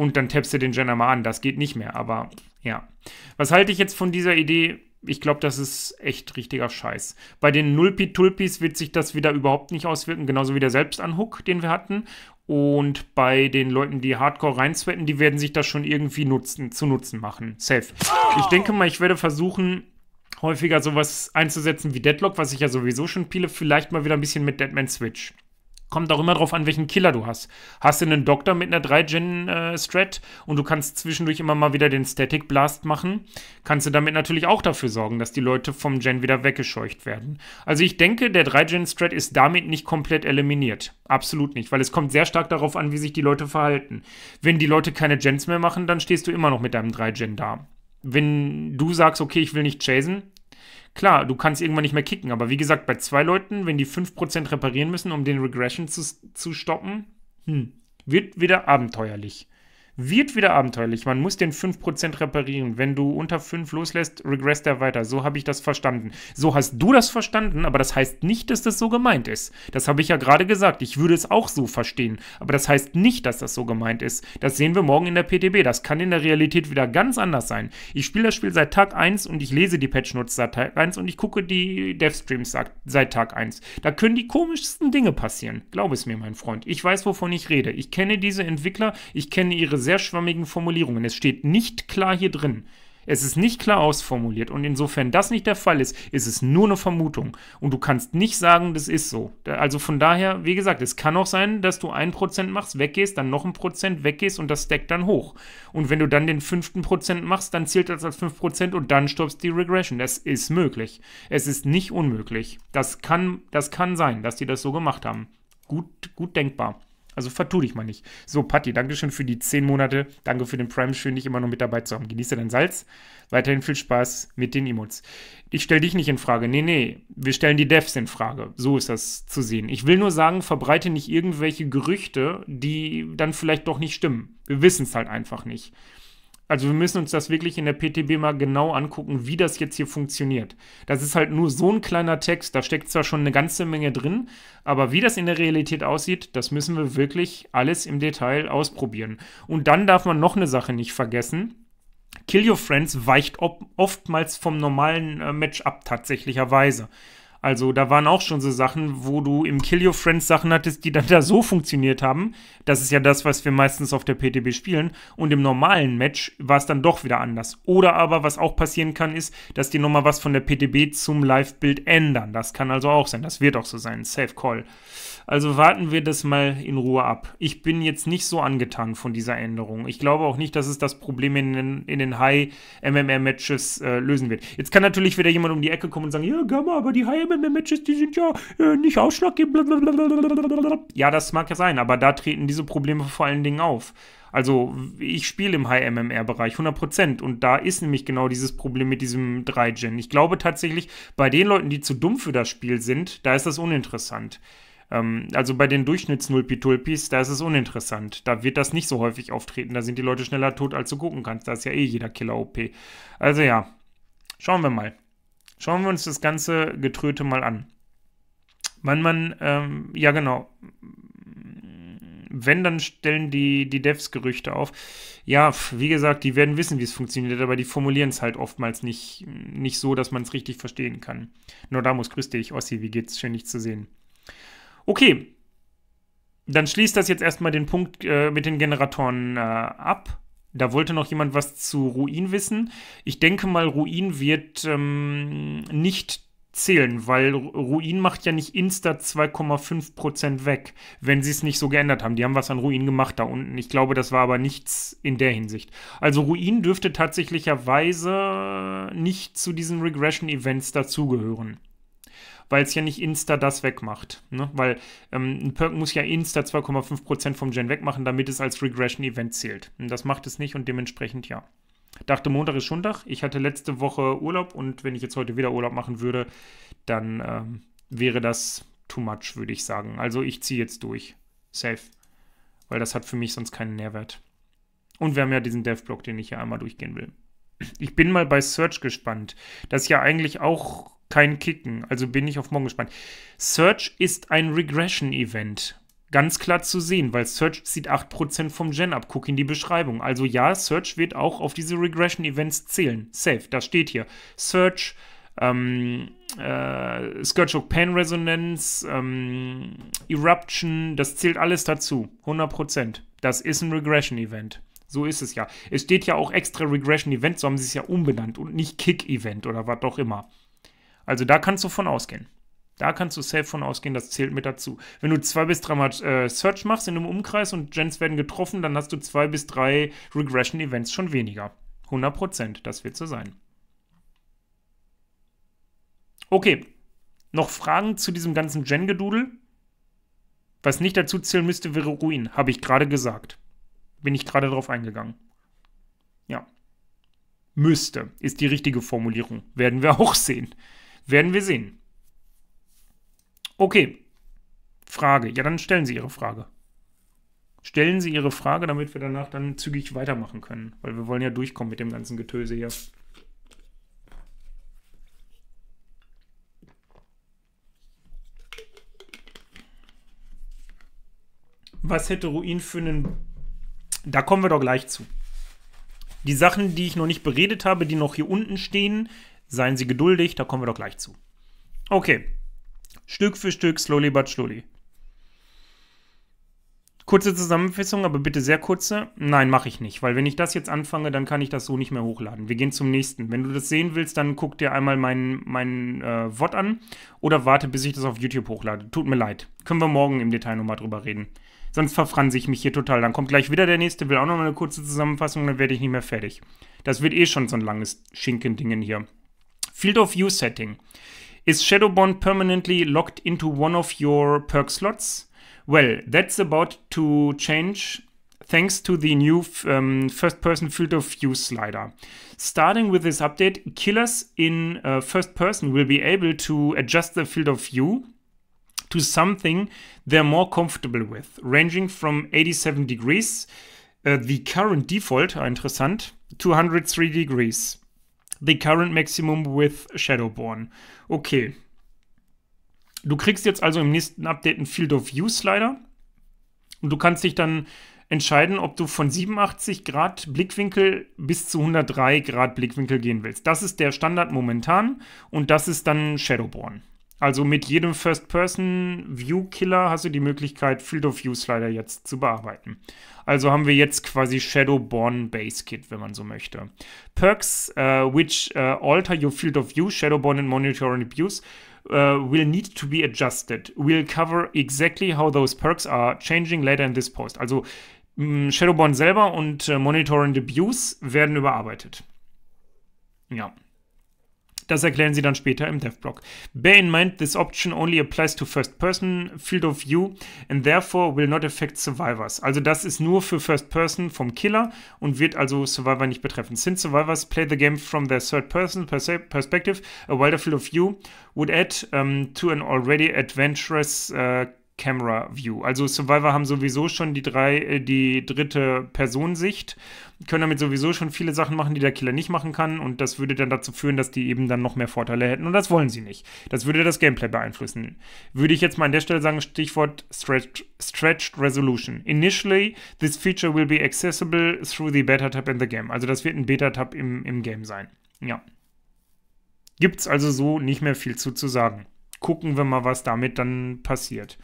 und dann tappst du den Jenner mal an. Das geht nicht mehr, aber ja. Was halte ich jetzt von dieser Idee? Ich glaube, das ist echt richtiger Scheiß. Bei den Nulpi-Tulpis wird sich das wieder überhaupt nicht auswirken, genauso wie der Selbstanhook, den wir hatten. Und bei den Leuten, die Hardcore reinsweaten, die werden sich das schon irgendwie nutzen, zu Nutzen machen. Safe. Ich denke mal, ich werde versuchen, häufiger sowas einzusetzen wie Deadlock, was ich ja sowieso schon piele, vielleicht mal wieder ein bisschen mit Deadman Switch. Kommt auch immer darauf an, welchen Killer du hast. Hast du einen Doktor mit einer 3-Gen-Strat äh, und du kannst zwischendurch immer mal wieder den Static Blast machen, kannst du damit natürlich auch dafür sorgen, dass die Leute vom Gen wieder weggescheucht werden. Also ich denke, der 3-Gen-Strat ist damit nicht komplett eliminiert. Absolut nicht, weil es kommt sehr stark darauf an, wie sich die Leute verhalten. Wenn die Leute keine Gens mehr machen, dann stehst du immer noch mit deinem 3-Gen da. Wenn du sagst, okay, ich will nicht chasen, Klar, du kannst irgendwann nicht mehr kicken, aber wie gesagt, bei zwei Leuten, wenn die 5% reparieren müssen, um den Regression zu, zu stoppen, hm, wird wieder abenteuerlich. Wird wieder abenteuerlich. Man muss den 5% reparieren. Wenn du unter 5 loslässt, regress der weiter. So habe ich das verstanden. So hast du das verstanden, aber das heißt nicht, dass das so gemeint ist. Das habe ich ja gerade gesagt. Ich würde es auch so verstehen. Aber das heißt nicht, dass das so gemeint ist. Das sehen wir morgen in der PTB. Das kann in der Realität wieder ganz anders sein. Ich spiele das Spiel seit Tag 1 und ich lese die Patch seit Tag 1 und ich gucke die Devstreams seit Tag 1. Da können die komischsten Dinge passieren. Glaub es mir, mein Freund. Ich weiß, wovon ich rede. Ich kenne diese Entwickler. Ich kenne ihre sehr schwammigen Formulierungen. Es steht nicht klar hier drin. Es ist nicht klar ausformuliert und insofern das nicht der Fall ist, ist es nur eine Vermutung. Und du kannst nicht sagen, das ist so. Also von daher, wie gesagt, es kann auch sein, dass du ein Prozent machst, weggehst, dann noch ein Prozent, weggehst und das stackt dann hoch. Und wenn du dann den fünften Prozent machst, dann zählt das als fünf Prozent und dann stoppst die Regression. Das ist möglich. Es ist nicht unmöglich. Das kann, das kann sein, dass die das so gemacht haben. Gut, gut denkbar. Also vertu dich mal nicht. So, Patti, Dankeschön für die 10 Monate. Danke für den Prime. Schön, dich immer noch mit dabei zu haben. Genieße dein Salz. Weiterhin viel Spaß mit den Emotes. Ich stelle dich nicht in Frage. Nee, nee. Wir stellen die Devs in Frage. So ist das zu sehen. Ich will nur sagen, verbreite nicht irgendwelche Gerüchte, die dann vielleicht doch nicht stimmen. Wir wissen es halt einfach nicht. Also wir müssen uns das wirklich in der PTB mal genau angucken, wie das jetzt hier funktioniert. Das ist halt nur so ein kleiner Text, da steckt zwar schon eine ganze Menge drin, aber wie das in der Realität aussieht, das müssen wir wirklich alles im Detail ausprobieren. Und dann darf man noch eine Sache nicht vergessen. Kill Your Friends weicht oftmals vom normalen äh, Match ab, tatsächlicherweise. Also da waren auch schon so Sachen, wo du im Kill Your Friends Sachen hattest, die dann da so funktioniert haben. Das ist ja das, was wir meistens auf der PTB spielen. Und im normalen Match war es dann doch wieder anders. Oder aber, was auch passieren kann, ist, dass die nochmal was von der PTB zum Live-Bild ändern. Das kann also auch sein. Das wird auch so sein. Safe Call. Also warten wir das mal in Ruhe ab. Ich bin jetzt nicht so angetan von dieser Änderung. Ich glaube auch nicht, dass es das Problem in den, in den High-MMR-Matches äh, lösen wird. Jetzt kann natürlich wieder jemand um die Ecke kommen und sagen, ja, Gamma, aber die High-MMR-Matches, die sind ja äh, nicht ausschlaggebend. Ja, das mag ja sein, aber da treten diese Probleme vor allen Dingen auf. Also ich spiele im High-MMR-Bereich 100% und da ist nämlich genau dieses Problem mit diesem 3-Gen. Ich glaube tatsächlich, bei den Leuten, die zu dumm für das Spiel sind, da ist das uninteressant. Ähm, also bei den durchschnitts nulpi da ist es uninteressant. Da wird das nicht so häufig auftreten. Da sind die Leute schneller tot, als du gucken kannst. Da ist ja eh jeder Killer-OP. Also ja, schauen wir mal. Schauen wir uns das ganze Getröte mal an. Wenn man, ähm, ja genau, wenn, dann stellen die, die Devs Gerüchte auf. Ja, wie gesagt, die werden wissen, wie es funktioniert, aber die formulieren es halt oftmals nicht, nicht so, dass man es richtig verstehen kann. Nordamus, grüß dich. Ossi, wie geht's? Schön, dich zu sehen. Okay, dann schließt das jetzt erstmal den Punkt äh, mit den Generatoren äh, ab. Da wollte noch jemand was zu Ruin wissen. Ich denke mal, Ruin wird ähm, nicht zählen, weil Ruin macht ja nicht Insta 2,5% weg, wenn sie es nicht so geändert haben. Die haben was an Ruin gemacht da unten. Ich glaube, das war aber nichts in der Hinsicht. Also Ruin dürfte tatsächlicherweise nicht zu diesen Regression-Events dazugehören weil es ja nicht Insta das wegmacht. Ne? Weil ähm, ein Perk muss ja Insta 2,5% vom Gen wegmachen, damit es als Regression-Event zählt. Und das macht es nicht und dementsprechend ja. Dachte, Montag ist Schundag. Ich hatte letzte Woche Urlaub und wenn ich jetzt heute wieder Urlaub machen würde, dann ähm, wäre das too much, würde ich sagen. Also ich ziehe jetzt durch. Safe. Weil das hat für mich sonst keinen Nährwert. Und wir haben ja diesen Dev-Block, den ich hier einmal durchgehen will. Ich bin mal bei Search gespannt. Das ist ja eigentlich auch kein Kicken. Also bin ich auf morgen gespannt. Search ist ein Regression-Event. Ganz klar zu sehen, weil Search zieht 8% vom Gen ab. Guck in die Beschreibung. Also ja, Search wird auch auf diese Regression-Events zählen. Safe, das steht hier. Search, ähm, äh, Scourge Pan Resonance, ähm, Eruption, das zählt alles dazu. 100%. Das ist ein Regression-Event. So ist es ja. Es steht ja auch extra Regression Event, so haben sie es ja umbenannt und nicht Kick Event oder was auch immer. Also da kannst du von ausgehen. Da kannst du safe von ausgehen, das zählt mit dazu. Wenn du zwei bis dreimal äh, Search machst in einem Umkreis und Gens werden getroffen, dann hast du zwei bis drei Regression-Events schon weniger. 100 Prozent, das wird so sein. Okay, noch Fragen zu diesem ganzen Gen-Gedudel? Was nicht dazu zählen müsste, wäre Ruin, habe ich gerade gesagt. Bin ich gerade drauf eingegangen. Ja. Müsste ist die richtige Formulierung. Werden wir [LAUGHS] auch sehen. Werden wir sehen. Okay. Frage. Ja, dann stellen Sie Ihre Frage. Stellen Sie Ihre Frage, damit wir danach dann zügig weitermachen können, weil wir wollen ja durchkommen mit dem ganzen Getöse hier. Was hätte Ruin für einen... Da kommen wir doch gleich zu. Die Sachen, die ich noch nicht beredet habe, die noch hier unten stehen, Seien Sie geduldig, da kommen wir doch gleich zu. Okay. Stück für Stück, slowly but slowly. Kurze Zusammenfassung, aber bitte sehr kurze. Nein, mache ich nicht, weil wenn ich das jetzt anfange, dann kann ich das so nicht mehr hochladen. Wir gehen zum nächsten. Wenn du das sehen willst, dann guck dir einmal meinen mein, äh, VOD an oder warte, bis ich das auf YouTube hochlade. Tut mir leid. Können wir morgen im Detail nochmal drüber reden. Sonst verfranse ich mich hier total. Dann kommt gleich wieder der nächste, will auch nochmal eine kurze Zusammenfassung, dann werde ich nicht mehr fertig. Das wird eh schon so ein langes Schinkendingen hier. Field of view setting. Is Shadowbond permanently locked into one of your perk slots? Well, that's about to change thanks to the new um, first person field of view slider. Starting with this update, killers in uh, first person will be able to adjust the field of view to something they're more comfortable with, ranging from 87 degrees, uh, the current default, are interessant, 203 degrees. the current maximum with Shadowborn. Okay. Du kriegst jetzt also im nächsten Update einen Field of View Slider und du kannst dich dann entscheiden, ob du von 87 Grad Blickwinkel bis zu 103 Grad Blickwinkel gehen willst. Das ist der Standard momentan und das ist dann Shadowborn. Also mit jedem First-Person-View-Killer hast du die Möglichkeit, Field-of-View-Slider jetzt zu bearbeiten. Also haben wir jetzt quasi Shadowborn Base Kit, wenn man so möchte. Perks, uh, which uh, alter your field of view, Shadowborn and Monitor and Abuse, uh, will need to be adjusted. We'll cover exactly how those perks are changing later in this post. Also mh, mm, Shadowborn selber und äh, Monitor and Abuse werden überarbeitet. Ja. Das erklären sie dann später im Dev-Blog. Bear in mind, this option only applies to First-Person Field of View and therefore will not affect Survivors. Also das ist nur für First-Person vom Killer und wird also Survivor nicht betreffen. Since Survivors play the game from their Third-Person perspective, a wider Field of View would add um, to an already adventurous uh, Camera View. Also Survivor haben sowieso schon die drei, äh, die dritte Personensicht können damit sowieso schon viele Sachen machen, die der Killer nicht machen kann. Und das würde dann dazu führen, dass die eben dann noch mehr Vorteile hätten. Und das wollen sie nicht. Das würde das Gameplay beeinflussen. Würde ich jetzt mal an der Stelle sagen, Stichwort Stretched, stretched Resolution. Initially, this feature will be accessible through the Beta-Tab in the game. Also das wird ein Beta-Tab im, im Game sein. Ja. Gibt's also so nicht mehr viel zu, zu sagen gucken wir mal, was damit dann passiert.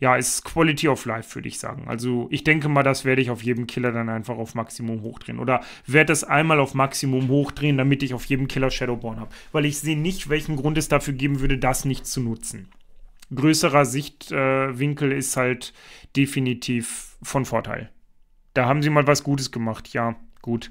Ja, ist Quality of Life, würde ich sagen. Also ich denke mal, das werde ich auf jedem Killer dann einfach auf Maximum hochdrehen. Oder werde das einmal auf Maximum hochdrehen, damit ich auf jedem Killer Shadowborn habe. Weil ich sehe nicht, welchen Grund es dafür geben würde, das nicht zu nutzen. Größerer Sichtwinkel äh, ist halt definitiv von Vorteil. Da haben sie mal was Gutes gemacht, ja, gut.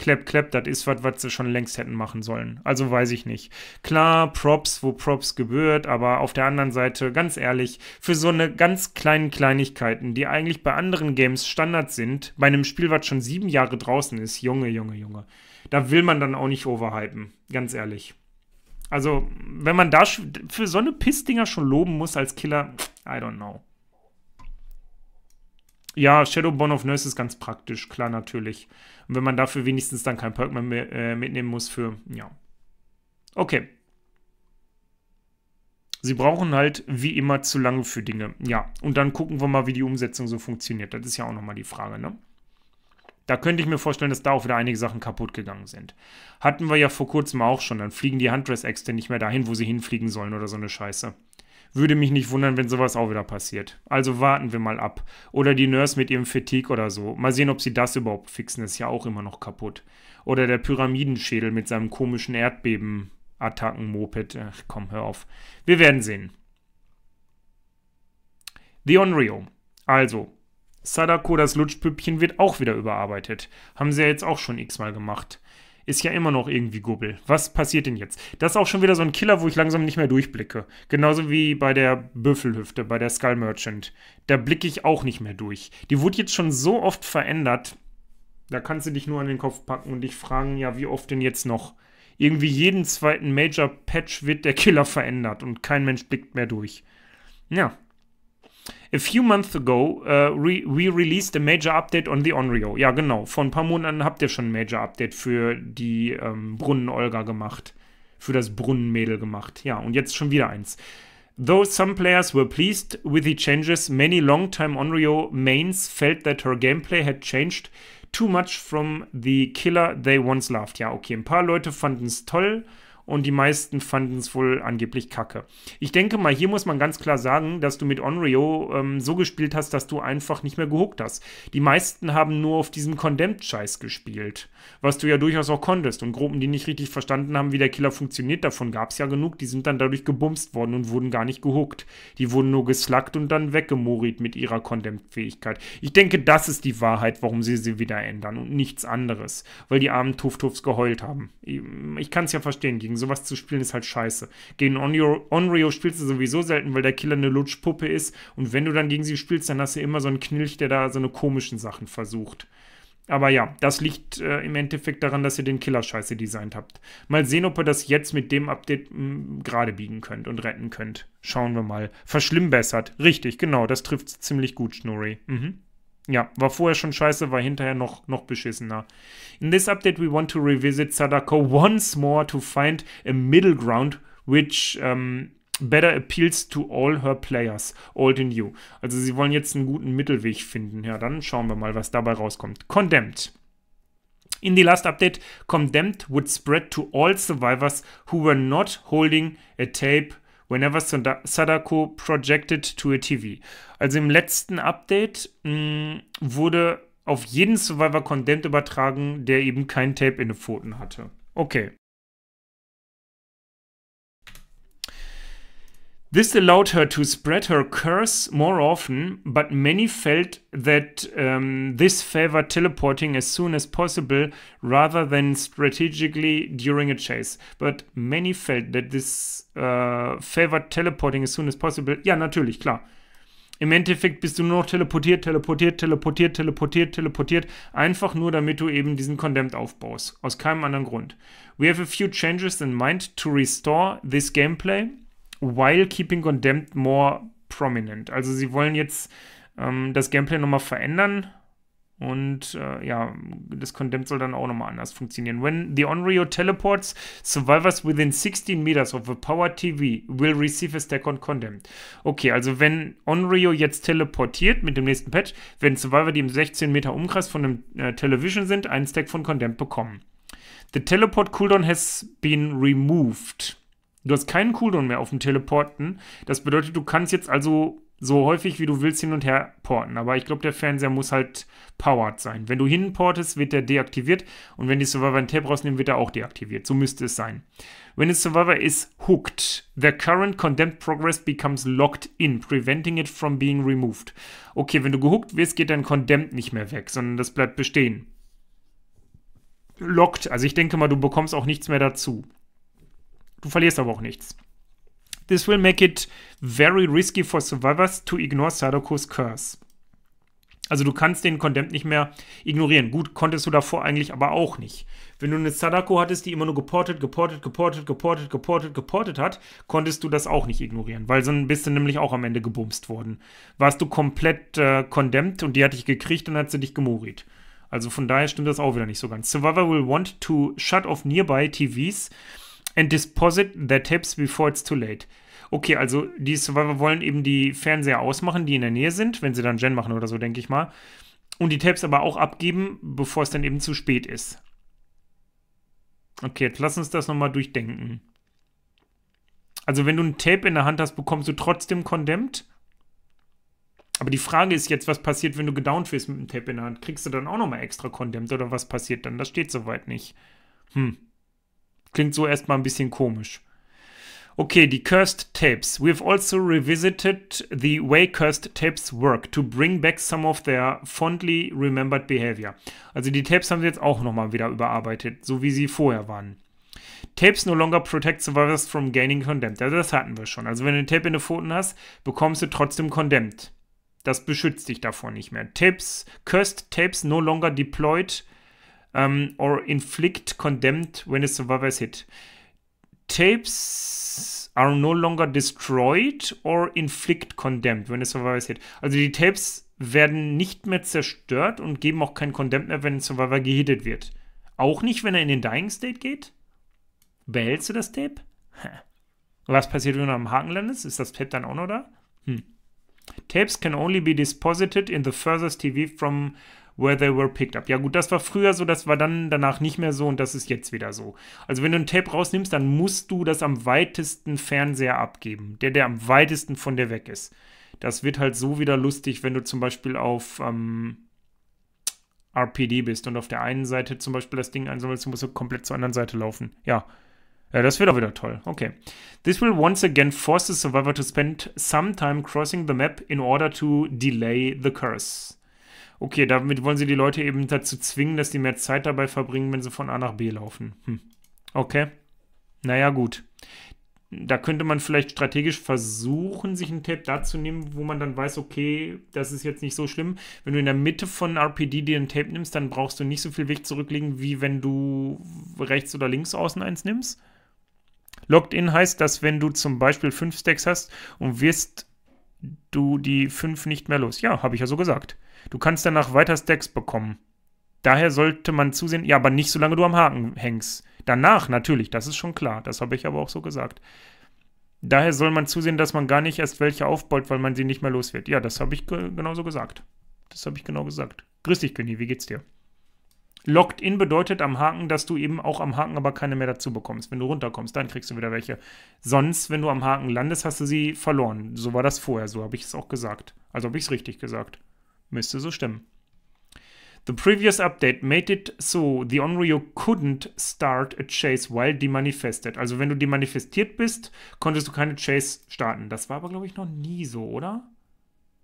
Clap Clap, das ist was, was sie schon längst hätten machen sollen. Also weiß ich nicht. Klar, Props, wo Props gebührt, aber auf der anderen Seite, ganz ehrlich, für so eine ganz kleinen Kleinigkeiten, die eigentlich bei anderen Games Standard sind, bei einem Spiel, was schon sieben Jahre draußen ist, Junge, Junge, Junge, da will man dann auch nicht overhypen, ganz ehrlich. Also, wenn man da für so eine Pissdinger schon loben muss als Killer, I don't know. Ja, Shadowborn of Nurse ist ganz praktisch, klar, natürlich. Und wenn man dafür wenigstens dann kein Perk mehr, äh, mitnehmen muss für, ja. Okay. Sie brauchen halt wie immer zu lange für Dinge. Ja, und dann gucken wir mal, wie die Umsetzung so funktioniert. Das ist ja auch nochmal die Frage, ne? Da könnte ich mir vorstellen, dass da auch wieder einige Sachen kaputt gegangen sind. Hatten wir ja vor kurzem auch schon. Dann fliegen die Huntress-Äxte nicht mehr dahin, wo sie hinfliegen sollen oder so eine Scheiße. Würde mich nicht wundern, wenn sowas auch wieder passiert. Also warten wir mal ab. Oder die Nurse mit ihrem Fatigue oder so. Mal sehen, ob sie das überhaupt fixen. Ist ja auch immer noch kaputt. Oder der Pyramidenschädel mit seinem komischen Erdbeben-Attacken-Moped. Ach komm, hör auf. Wir werden sehen. The Onryo. Also, Sadako, das Lutschpüppchen, wird auch wieder überarbeitet. Haben sie ja jetzt auch schon x-mal gemacht ist ja immer noch irgendwie Gubbel. Was passiert denn jetzt? Das ist auch schon wieder so ein Killer, wo ich langsam nicht mehr durchblicke. Genauso wie bei der Büffelhüfte, bei der Skull Merchant. Da blicke ich auch nicht mehr durch. Die wurde jetzt schon so oft verändert, da kannst du dich nur an den Kopf packen und dich fragen, ja, wie oft denn jetzt noch? Irgendwie jeden zweiten Major-Patch wird der Killer verändert und kein Mensch blickt mehr durch. Ja, A few months ago, uh, re we released a major update on the Onrio. Ja, genau. Vor ein paar Monaten habt ihr schon ein major Update für die ähm, Brunnen-Olga gemacht. Für das Brunnenmädel gemacht. Ja, und jetzt schon wieder eins. Though some players were pleased with the changes, many longtime time Onryo mains felt that her gameplay had changed too much from the killer they once loved. Ja, okay, ein paar Leute fanden es toll und die meisten fanden es wohl angeblich kacke. Ich denke mal, hier muss man ganz klar sagen, dass du mit Onrio ähm, so gespielt hast, dass du einfach nicht mehr gehuckt hast. Die meisten haben nur auf diesem Condemned-Scheiß gespielt, was du ja durchaus auch konntest. Und Gruppen, die nicht richtig verstanden haben, wie der Killer funktioniert, davon gab es ja genug, die sind dann dadurch gebumst worden und wurden gar nicht gehuckt. Die wurden nur geslackt und dann weggemorit mit ihrer Condemned-Fähigkeit. Ich denke, das ist die Wahrheit, warum sie sie wieder ändern und nichts anderes. Weil die armen Tuftuffs geheult haben. Ich kann es ja verstehen, gegen sowas zu spielen ist halt scheiße. Gegen Onryo, spielst du sowieso selten, weil der Killer eine Lutschpuppe ist und wenn du dann gegen sie spielst, dann hast du immer so einen Knilch, der da so eine komischen Sachen versucht. Aber ja, das liegt äh, im Endeffekt daran, dass ihr den Killer scheiße designt habt. Mal sehen, ob ihr das jetzt mit dem Update hm, gerade biegen könnt und retten könnt. Schauen wir mal. Verschlimmbessert. Richtig, genau, das trifft ziemlich gut, Schnurri. Mhm. Ja, war vorher schon scheiße, war hinterher noch, noch beschissener. In this update we want to revisit Sadako once more to find a middle ground which um, better appeals to all her players, old and new. Also sie wollen jetzt einen guten Mittelweg finden. Ja, dann schauen wir mal, was dabei rauskommt. Condemned. In the last update, Condemned would spread to all survivors who were not holding a tape Whenever Sadako projected to a TV. Also im letzten Update mh, mm, wurde auf jeden Survivor Condemned übertragen, der eben kein Tape in den Pfoten hatte. Okay. This allowed her to spread her curse more often, but many felt that um, this favored teleporting as soon as possible rather than strategically during a chase. But many felt that this uh, favored teleporting as soon as possible. Ja, natürlich, klar. Im Endeffekt bist du nur noch teleportiert, teleportiert, teleportiert, teleportiert, teleportiert, einfach nur damit du eben diesen Condemned aufbaust. Aus keinem anderen Grund. We have a few changes in mind to restore this gameplay. while keeping condemned more prominent. Also sie wollen jetzt ähm, das Gameplay nochmal verändern und äh, ja, das Condemned soll dann auch nochmal anders funktionieren. When the Onryo teleports, survivors within 16 meters of a power TV will receive a stack on Condemned. Okay, also wenn Onryo jetzt teleportiert mit dem nächsten Patch, werden Survivor, die im 16 Meter Umkreis von einem äh, Television sind, einen Stack von Condemned bekommen. The teleport cooldown has been removed. Du hast keinen Cooldown mehr auf dem Teleporten. Das bedeutet, du kannst jetzt also so häufig wie du willst hin und her porten. Aber ich glaube, der Fernseher muss halt powered sein. Wenn du hinportest, wird der deaktiviert und wenn die Survivor einen Tab rausnehmen, wird er auch deaktiviert. So müsste es sein. When a Survivor is hooked, the current condemned progress becomes locked in, preventing it from being removed. Okay, wenn du gehuckt wirst, geht dein Condemned nicht mehr weg, sondern das bleibt bestehen. Locked, also ich denke mal, du bekommst auch nichts mehr dazu. Du verlierst aber auch nichts. This will make it very risky for survivors to ignore Sadokos curse. Also du kannst den Condemned nicht mehr ignorieren. Gut, konntest du davor eigentlich aber auch nicht. Wenn du eine Sadako hattest, die immer nur geportet, geportet, geportet, geportet, geportet, geportet hat, konntest du das auch nicht ignorieren, weil so ein bisschen nämlich auch am Ende gebumst worden. Warst du komplett äh, condemned und die hat dich gekriegt und hat sie dich gemorit. Also von daher stimmt das auch wieder nicht so ganz. Survivor will want to shut off nearby TVs and deposit their tapes before it's too late. Okay, also die Survivor wollen eben die Fernseher ausmachen, die in der Nähe sind, wenn sie dann Gen machen oder so, denke ich mal. Und die Tapes aber auch abgeben, bevor es dann eben zu spät ist. Okay, jetzt lass uns das nochmal durchdenken. Also wenn du ein Tape in der Hand hast, bekommst du trotzdem Condemned. Aber die Frage ist jetzt, was passiert, wenn du gedownt wirst mit dem Tape in der Hand? Kriegst du dann auch nochmal extra Condemned oder was passiert dann? Das steht soweit nicht. Hm. Klingt so erstmal ein bisschen komisch. Okay, die cursed tapes. We've also revisited the way cursed tapes work to bring back some of their fondly remembered behavior. Also die Tapes haben sie jetzt auch nochmal wieder überarbeitet, so wie sie vorher waren. Tapes no longer protect survivors from gaining condemned. Also das hatten wir schon. Also wenn du eine Tape in den Pfoten hast, bekommst du trotzdem condemned. Das beschützt dich davor nicht mehr. Tapes, cursed tapes no longer deployed um, or inflict condemned when a survivor is hit. Tapes are no longer destroyed or inflict condemned when a survivor is hit. Also die Tapes werden nicht mehr zerstört und geben auch kein Condemned mehr, wenn ein Survivor gehittet wird. Auch nicht, wenn er in den Dying State geht? Behältst du das Tape? Was passiert, wenn du am Haken landest? Ist das Tape dann auch noch da? Hm. Tapes can only be deposited in the furthest TV from where they were picked up. Ja gut, das war früher so, das war dann danach nicht mehr so und das ist jetzt wieder so. Also wenn du ein Tape rausnimmst, dann musst du das am weitesten Fernseher abgeben, der, der am weitesten von dir weg ist. Das wird halt so wieder lustig, wenn du zum Beispiel auf ähm, RPD bist und auf der einen Seite zum Beispiel das Ding einsammelst, musst du komplett zur anderen Seite laufen. Ja. Ja, das wird auch wieder toll. Okay. This will once again force the survivor to spend some time crossing the map in order to delay the curse. Okay, damit wollen sie die Leute eben dazu zwingen, dass die mehr Zeit dabei verbringen, wenn sie von A nach B laufen. Hm. Okay. Naja, gut. Da könnte man vielleicht strategisch versuchen, sich ein Tape dazu nehmen, wo man dann weiß, okay, das ist jetzt nicht so schlimm. Wenn du in der Mitte von RPD dir ein Tape nimmst, dann brauchst du nicht so viel Weg zurücklegen, wie wenn du rechts oder links außen eins nimmst. Locked in heißt, dass wenn du zum Beispiel fünf Stacks hast und wirst du die fünf nicht mehr los. Ja, habe ich ja so gesagt. Du kannst danach weiter Stacks bekommen. Daher sollte man zusehen, ja, aber nicht solange du am Haken hängst. Danach natürlich, das ist schon klar, das habe ich aber auch so gesagt. Daher soll man zusehen, dass man gar nicht erst welche aufbaut, weil man sie nicht mehr los wird. Ja, das habe ich ge genauso gesagt. Das habe ich genau gesagt. Grüß dich, Günni, wie geht's dir? Locked in bedeutet am Haken, dass du eben auch am Haken aber keine mehr dazu bekommst. Wenn du runterkommst, dann kriegst du wieder welche. Sonst, wenn du am Haken landest, hast du sie verloren. So war das vorher, so habe ich es auch gesagt. Also habe ich es richtig gesagt. Müsste so stimmen. The previous update made it so the Onryo couldn't start a chase while demanifested. Also wenn du demanifestiert bist, konntest du keine Chase starten. Das war aber, glaube ich, noch nie so, oder?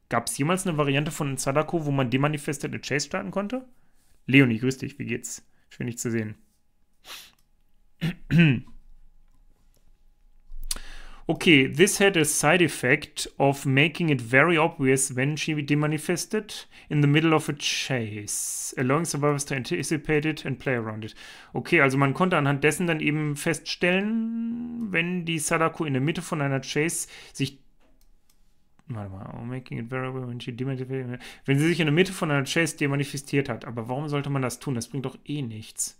Gab es jemals eine Variante von Sadako, wo man demanifested eine Chase starten konnte? Leonie, grüß dich, wie geht's? Schön dich zu sehen. [CLEARS THROAT] Okay, this had a side effect of making it very obvious when she demanifested in the middle of a chase, allowing survivors to anticipate it and play around it. Okay, also man konnte anhand dessen dann eben feststellen, wenn die Sadako in der Mitte von einer Chase sich Warte mal, oh, making it very obvious when she demanifested. Wenn sie sich in der Mitte von einer Chase demanifestiert hat. Aber warum sollte man das tun? Das bringt doch eh nichts.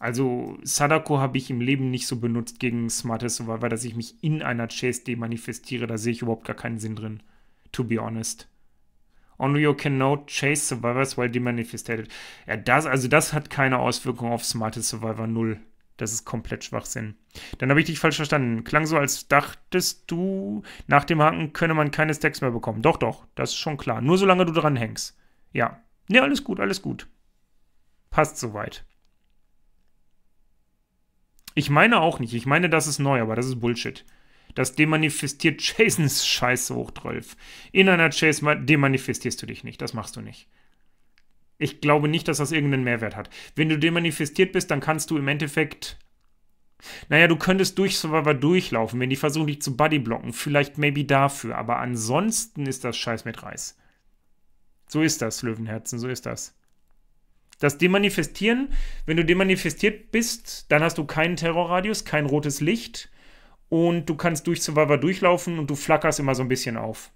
Also Sadako habe ich im Leben nicht so benutzt gegen Smartest Survivor, dass ich mich in einer Chase demanifestiere. Da sehe ich überhaupt gar keinen Sinn drin. To be honest. Onryo can now chase survivors while demanifested. Ja, das, also das hat keine Auswirkung auf Smartest Survivor 0. Das ist komplett Schwachsinn. Dann habe ich dich falsch verstanden. Klang so, als dachtest du, nach dem Haken könne man keine Stacks mehr bekommen. Doch, doch, das ist schon klar. Nur solange du dran hängst. Ja. Ne, alles gut, alles gut. Passt soweit. Ich meine auch nicht. Ich meine, das ist neu, aber das ist Bullshit. Das demanifestiert [LAUGHS] Jasons Scheiße hoch 12. In einer Chase demanifestierst du dich nicht. Das machst du nicht. Ich glaube nicht, dass das irgendeinen Mehrwert hat. Wenn du demanifestiert bist, dann kannst du im Endeffekt. Naja, du könntest durch Survivor durchlaufen, wenn die versuchen, dich zu bodyblocken. Vielleicht maybe dafür, aber ansonsten ist das Scheiß mit Reis. So ist das, Löwenherzen, so ist das. Das Demanifestieren, wenn du demanifestiert bist, dann hast du keinen Terrorradius, kein rotes Licht und du kannst durch Survivor durchlaufen und du flackerst immer so ein bisschen auf.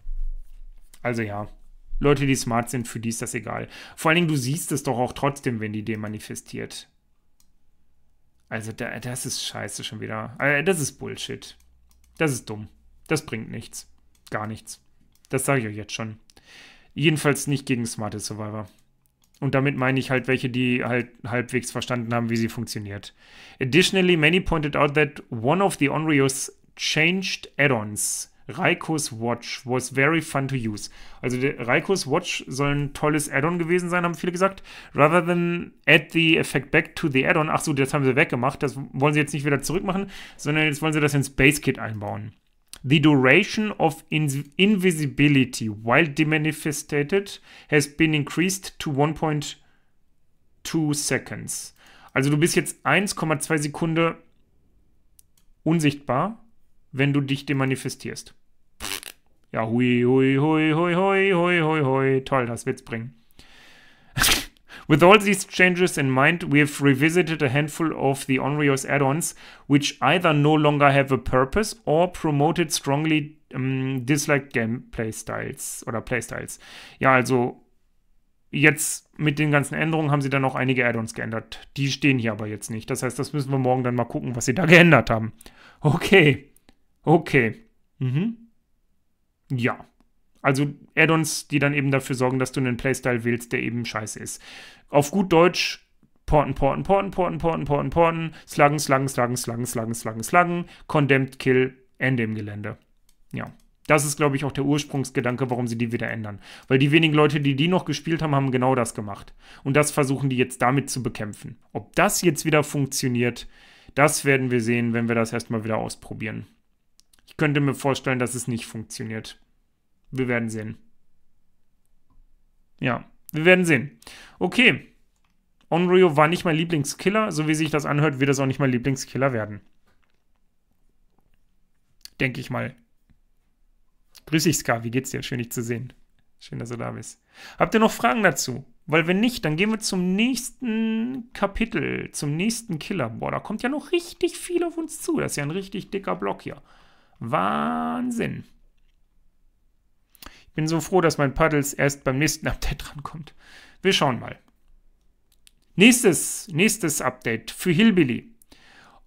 Also ja, Leute, die smart sind, für die ist das egal. Vor allen Dingen, du siehst es doch auch trotzdem, wenn die demanifestiert. Also da, das ist scheiße schon wieder. Äh, das ist Bullshit. Das ist dumm. Das bringt nichts. Gar nichts. Das sage ich euch jetzt schon. Jedenfalls nicht gegen smarte Survivor. Und damit meine ich halt welche, die halt halbwegs verstanden haben, wie sie funktioniert. Additionally, many pointed out that one of the Onrio's changed add-ons, Raikos Watch, was very fun to use. Also Raikos Watch soll ein tolles Add-on gewesen sein, haben viele gesagt. Rather than add the effect back to the add-on, ach so, das haben sie weggemacht, das wollen sie jetzt nicht wieder zurückmachen, sondern jetzt wollen sie das ins Base Kit einbauen. The duration of in invisibility while demanifested has been increased to 1.2 seconds. Also du bist jetzt 1,2 Sekunde unsichtbar, wenn du dich demanifestierst. Ja, hui, hui, hui, hui, hui, hui, hui, hui. Toll, das wird's bringen. With all these changes in mind, we have revisited a handful of the OnRios add ons, which either no longer have a purpose or promoted strongly um, disliked Gameplay Styles oder Playstyles. Ja, also jetzt mit den ganzen Änderungen haben sie dann auch einige Add-ons geändert. Die stehen hier aber jetzt nicht. Das heißt, das müssen wir morgen dann mal gucken, was sie da [LAUGHS] geändert haben. Okay. Okay. Mhm. Ja. Also Add-ons, die dann eben dafür sorgen, dass du einen Playstyle wählst, der eben scheiße ist. Auf gut Deutsch Porten, porten, porten, porten, porten, porten, porten, sluggen, sluggen, sluggen, sluggen, sluggen, sluggen, sluggen, condemned, kill, Ende im Gelände. Ja. Das ist, glaube ich, auch der Ursprungsgedanke, warum sie die wieder ändern. Weil die wenigen Leute, die die noch gespielt haben, haben genau das gemacht. Und das versuchen die jetzt damit zu bekämpfen. Ob das jetzt wieder funktioniert, das werden wir sehen, wenn wir das erstmal wieder ausprobieren. Ich könnte mir vorstellen, dass es nicht funktioniert. Wir werden sehen. Ja, wir werden sehen. Okay. Onryo war nicht mein Lieblingskiller. So wie sich das anhört, wird das auch nicht mein Lieblingskiller werden. Denke ich mal. Grüß dich, Ska. Wie geht's dir? Schön, dich zu sehen. Schön, dass du da bist. Habt ihr noch Fragen dazu? Weil wenn nicht, dann gehen wir zum nächsten Kapitel, zum nächsten Killer. Boah, da kommt ja noch richtig viel auf uns zu. Das ist ja ein richtig dicker Block hier. Wahnsinn. Bin so froh, dass mein Puddles erst beim nächsten Update drankommt. Wir schauen mal. Nächstes, nächstes Update für Hillbilly.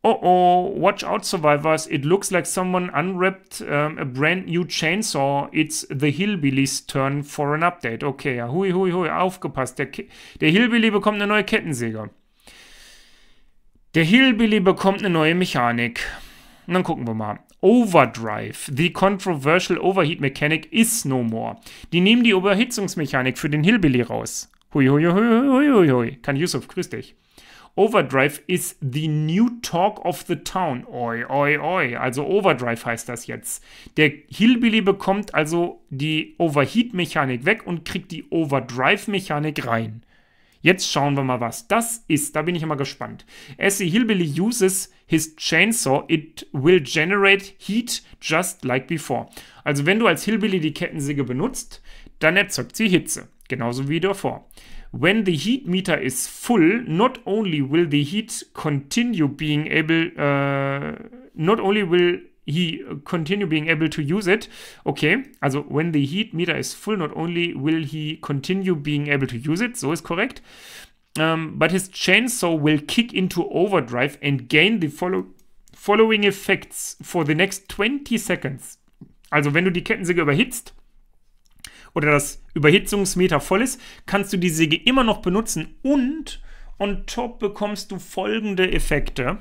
Oh oh, watch out survivors, it looks like someone unwrapped um, a brand new chainsaw. It's the Hillbilly's turn for an update. Okay, ja, hui hui hui, aufgepasst. Der, der Hillbilly bekommt eine neue Kettensäge. Der Hillbilly bekommt eine neue Mechanik. Und dann gucken wir mal. Overdrive. The controversial overheat mechanic is no more. Die nehmen die Überhitzungsmechanik für den Hillbilly raus. Hui, hui, hui, hui, hui, hui. Kann Yusuf, grüß dich. Overdrive is the new talk of the town. Oi, oi, oi. Also Overdrive heißt das jetzt. Der Hillbilly bekommt also die Overheat-Mechanik weg und kriegt die Overdrive-Mechanik rein. Jetzt schauen wir mal, was das ist. Da bin ich immer gespannt. SE Hillbilly uses his chainsaw, it will generate heat just like before. Also wenn du als Hillbilly die Kettensäge benutzt, dann erzeugt sie Hitze, genauso wie davor. When the heat meter is full, not only will the heat continue being able, uh, not only will he continue being able to use it. Okay, also when the heat meter is full, not only will he continue being able to use it, so ist korrekt. Um, but his chainsaw will kick into overdrive and gain the follow following effects for the next 20 seconds. Also wenn du die Kettensäge überhitzt oder das Überhitzungsmeter voll ist, kannst du die Säge immer noch benutzen und on top bekommst du folgende Effekte.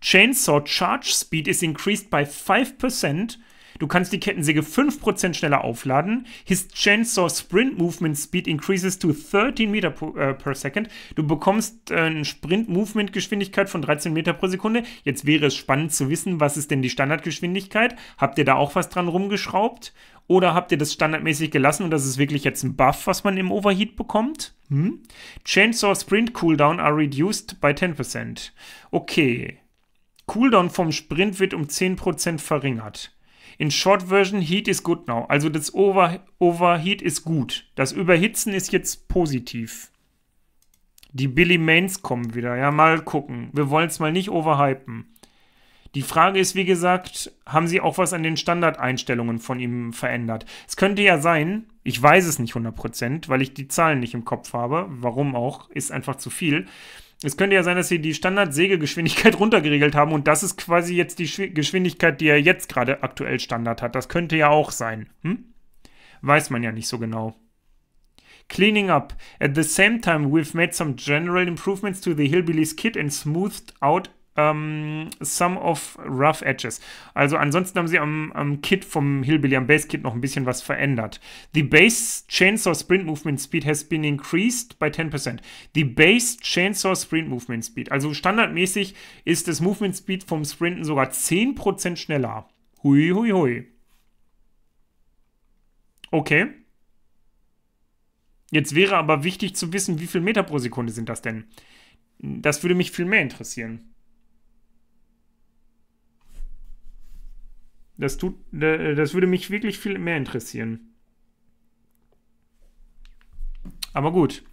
Chainsaw Charge Speed is increased by 5% Du kannst die Kettensäge 5% schneller aufladen. His Chainsaw Sprint Movement Speed increases to 13 Meter äh, per, second. Du bekommst äh, eine Sprint Movement Geschwindigkeit von 13 Meter pro Sekunde. Jetzt wäre es spannend zu wissen, was ist denn die Standardgeschwindigkeit? Habt ihr da auch was dran rumgeschraubt? Oder habt ihr das standardmäßig gelassen und das ist wirklich jetzt ein Buff, was man im Overheat bekommt? Hm? Chainsaw Sprint Cooldown are reduced by 10%. Okay. Cooldown vom Sprint wird um 10% verringert. In Short Version, Heat is good now. Also das Over, Overheat ist gut. Das Überhitzen ist jetzt positiv. Die Billy Mains kommen wieder. Ja, mal gucken. Wir wollen es mal nicht overhypen. Die Frage ist, wie gesagt, haben sie auch was an den Standardeinstellungen von ihm verändert? Es könnte ja sein, ich weiß es nicht 100%, weil ich die Zahlen nicht im Kopf habe, warum auch, ist einfach zu viel es könnte ja sein, dass sie die Standard-Segelgeschwindigkeit [LAUGHS] runtergeregelt haben und das ist quasi jetzt die Schw Geschwindigkeit, die er jetzt gerade aktuell Standard hat. Das könnte ja auch sein. Hm? Weiß man ja nicht so genau. Cleaning up. At the same time, we've made some general improvements to the Hillbilly's kit and smoothed out ähm, Some of Rough Edges. Also ansonsten haben sie am, am Kit vom Hillbilly, am Bass-Kit noch ein bisschen was verändert. The Bass Chainsaw Sprint Movement Speed has been increased by 10%. The Bass Chainsaw Sprint Movement Speed. Also standardmäßig ist das Movement Speed vom Sprinten sogar 10% schneller. Hui, hui, hui. Okay. Jetzt wäre aber wichtig zu wissen, wie viel Meter pro Sekunde sind das denn? Das würde mich viel mehr interessieren. Das, tut, das würde mich wirklich viel mehr interessieren. Aber gut.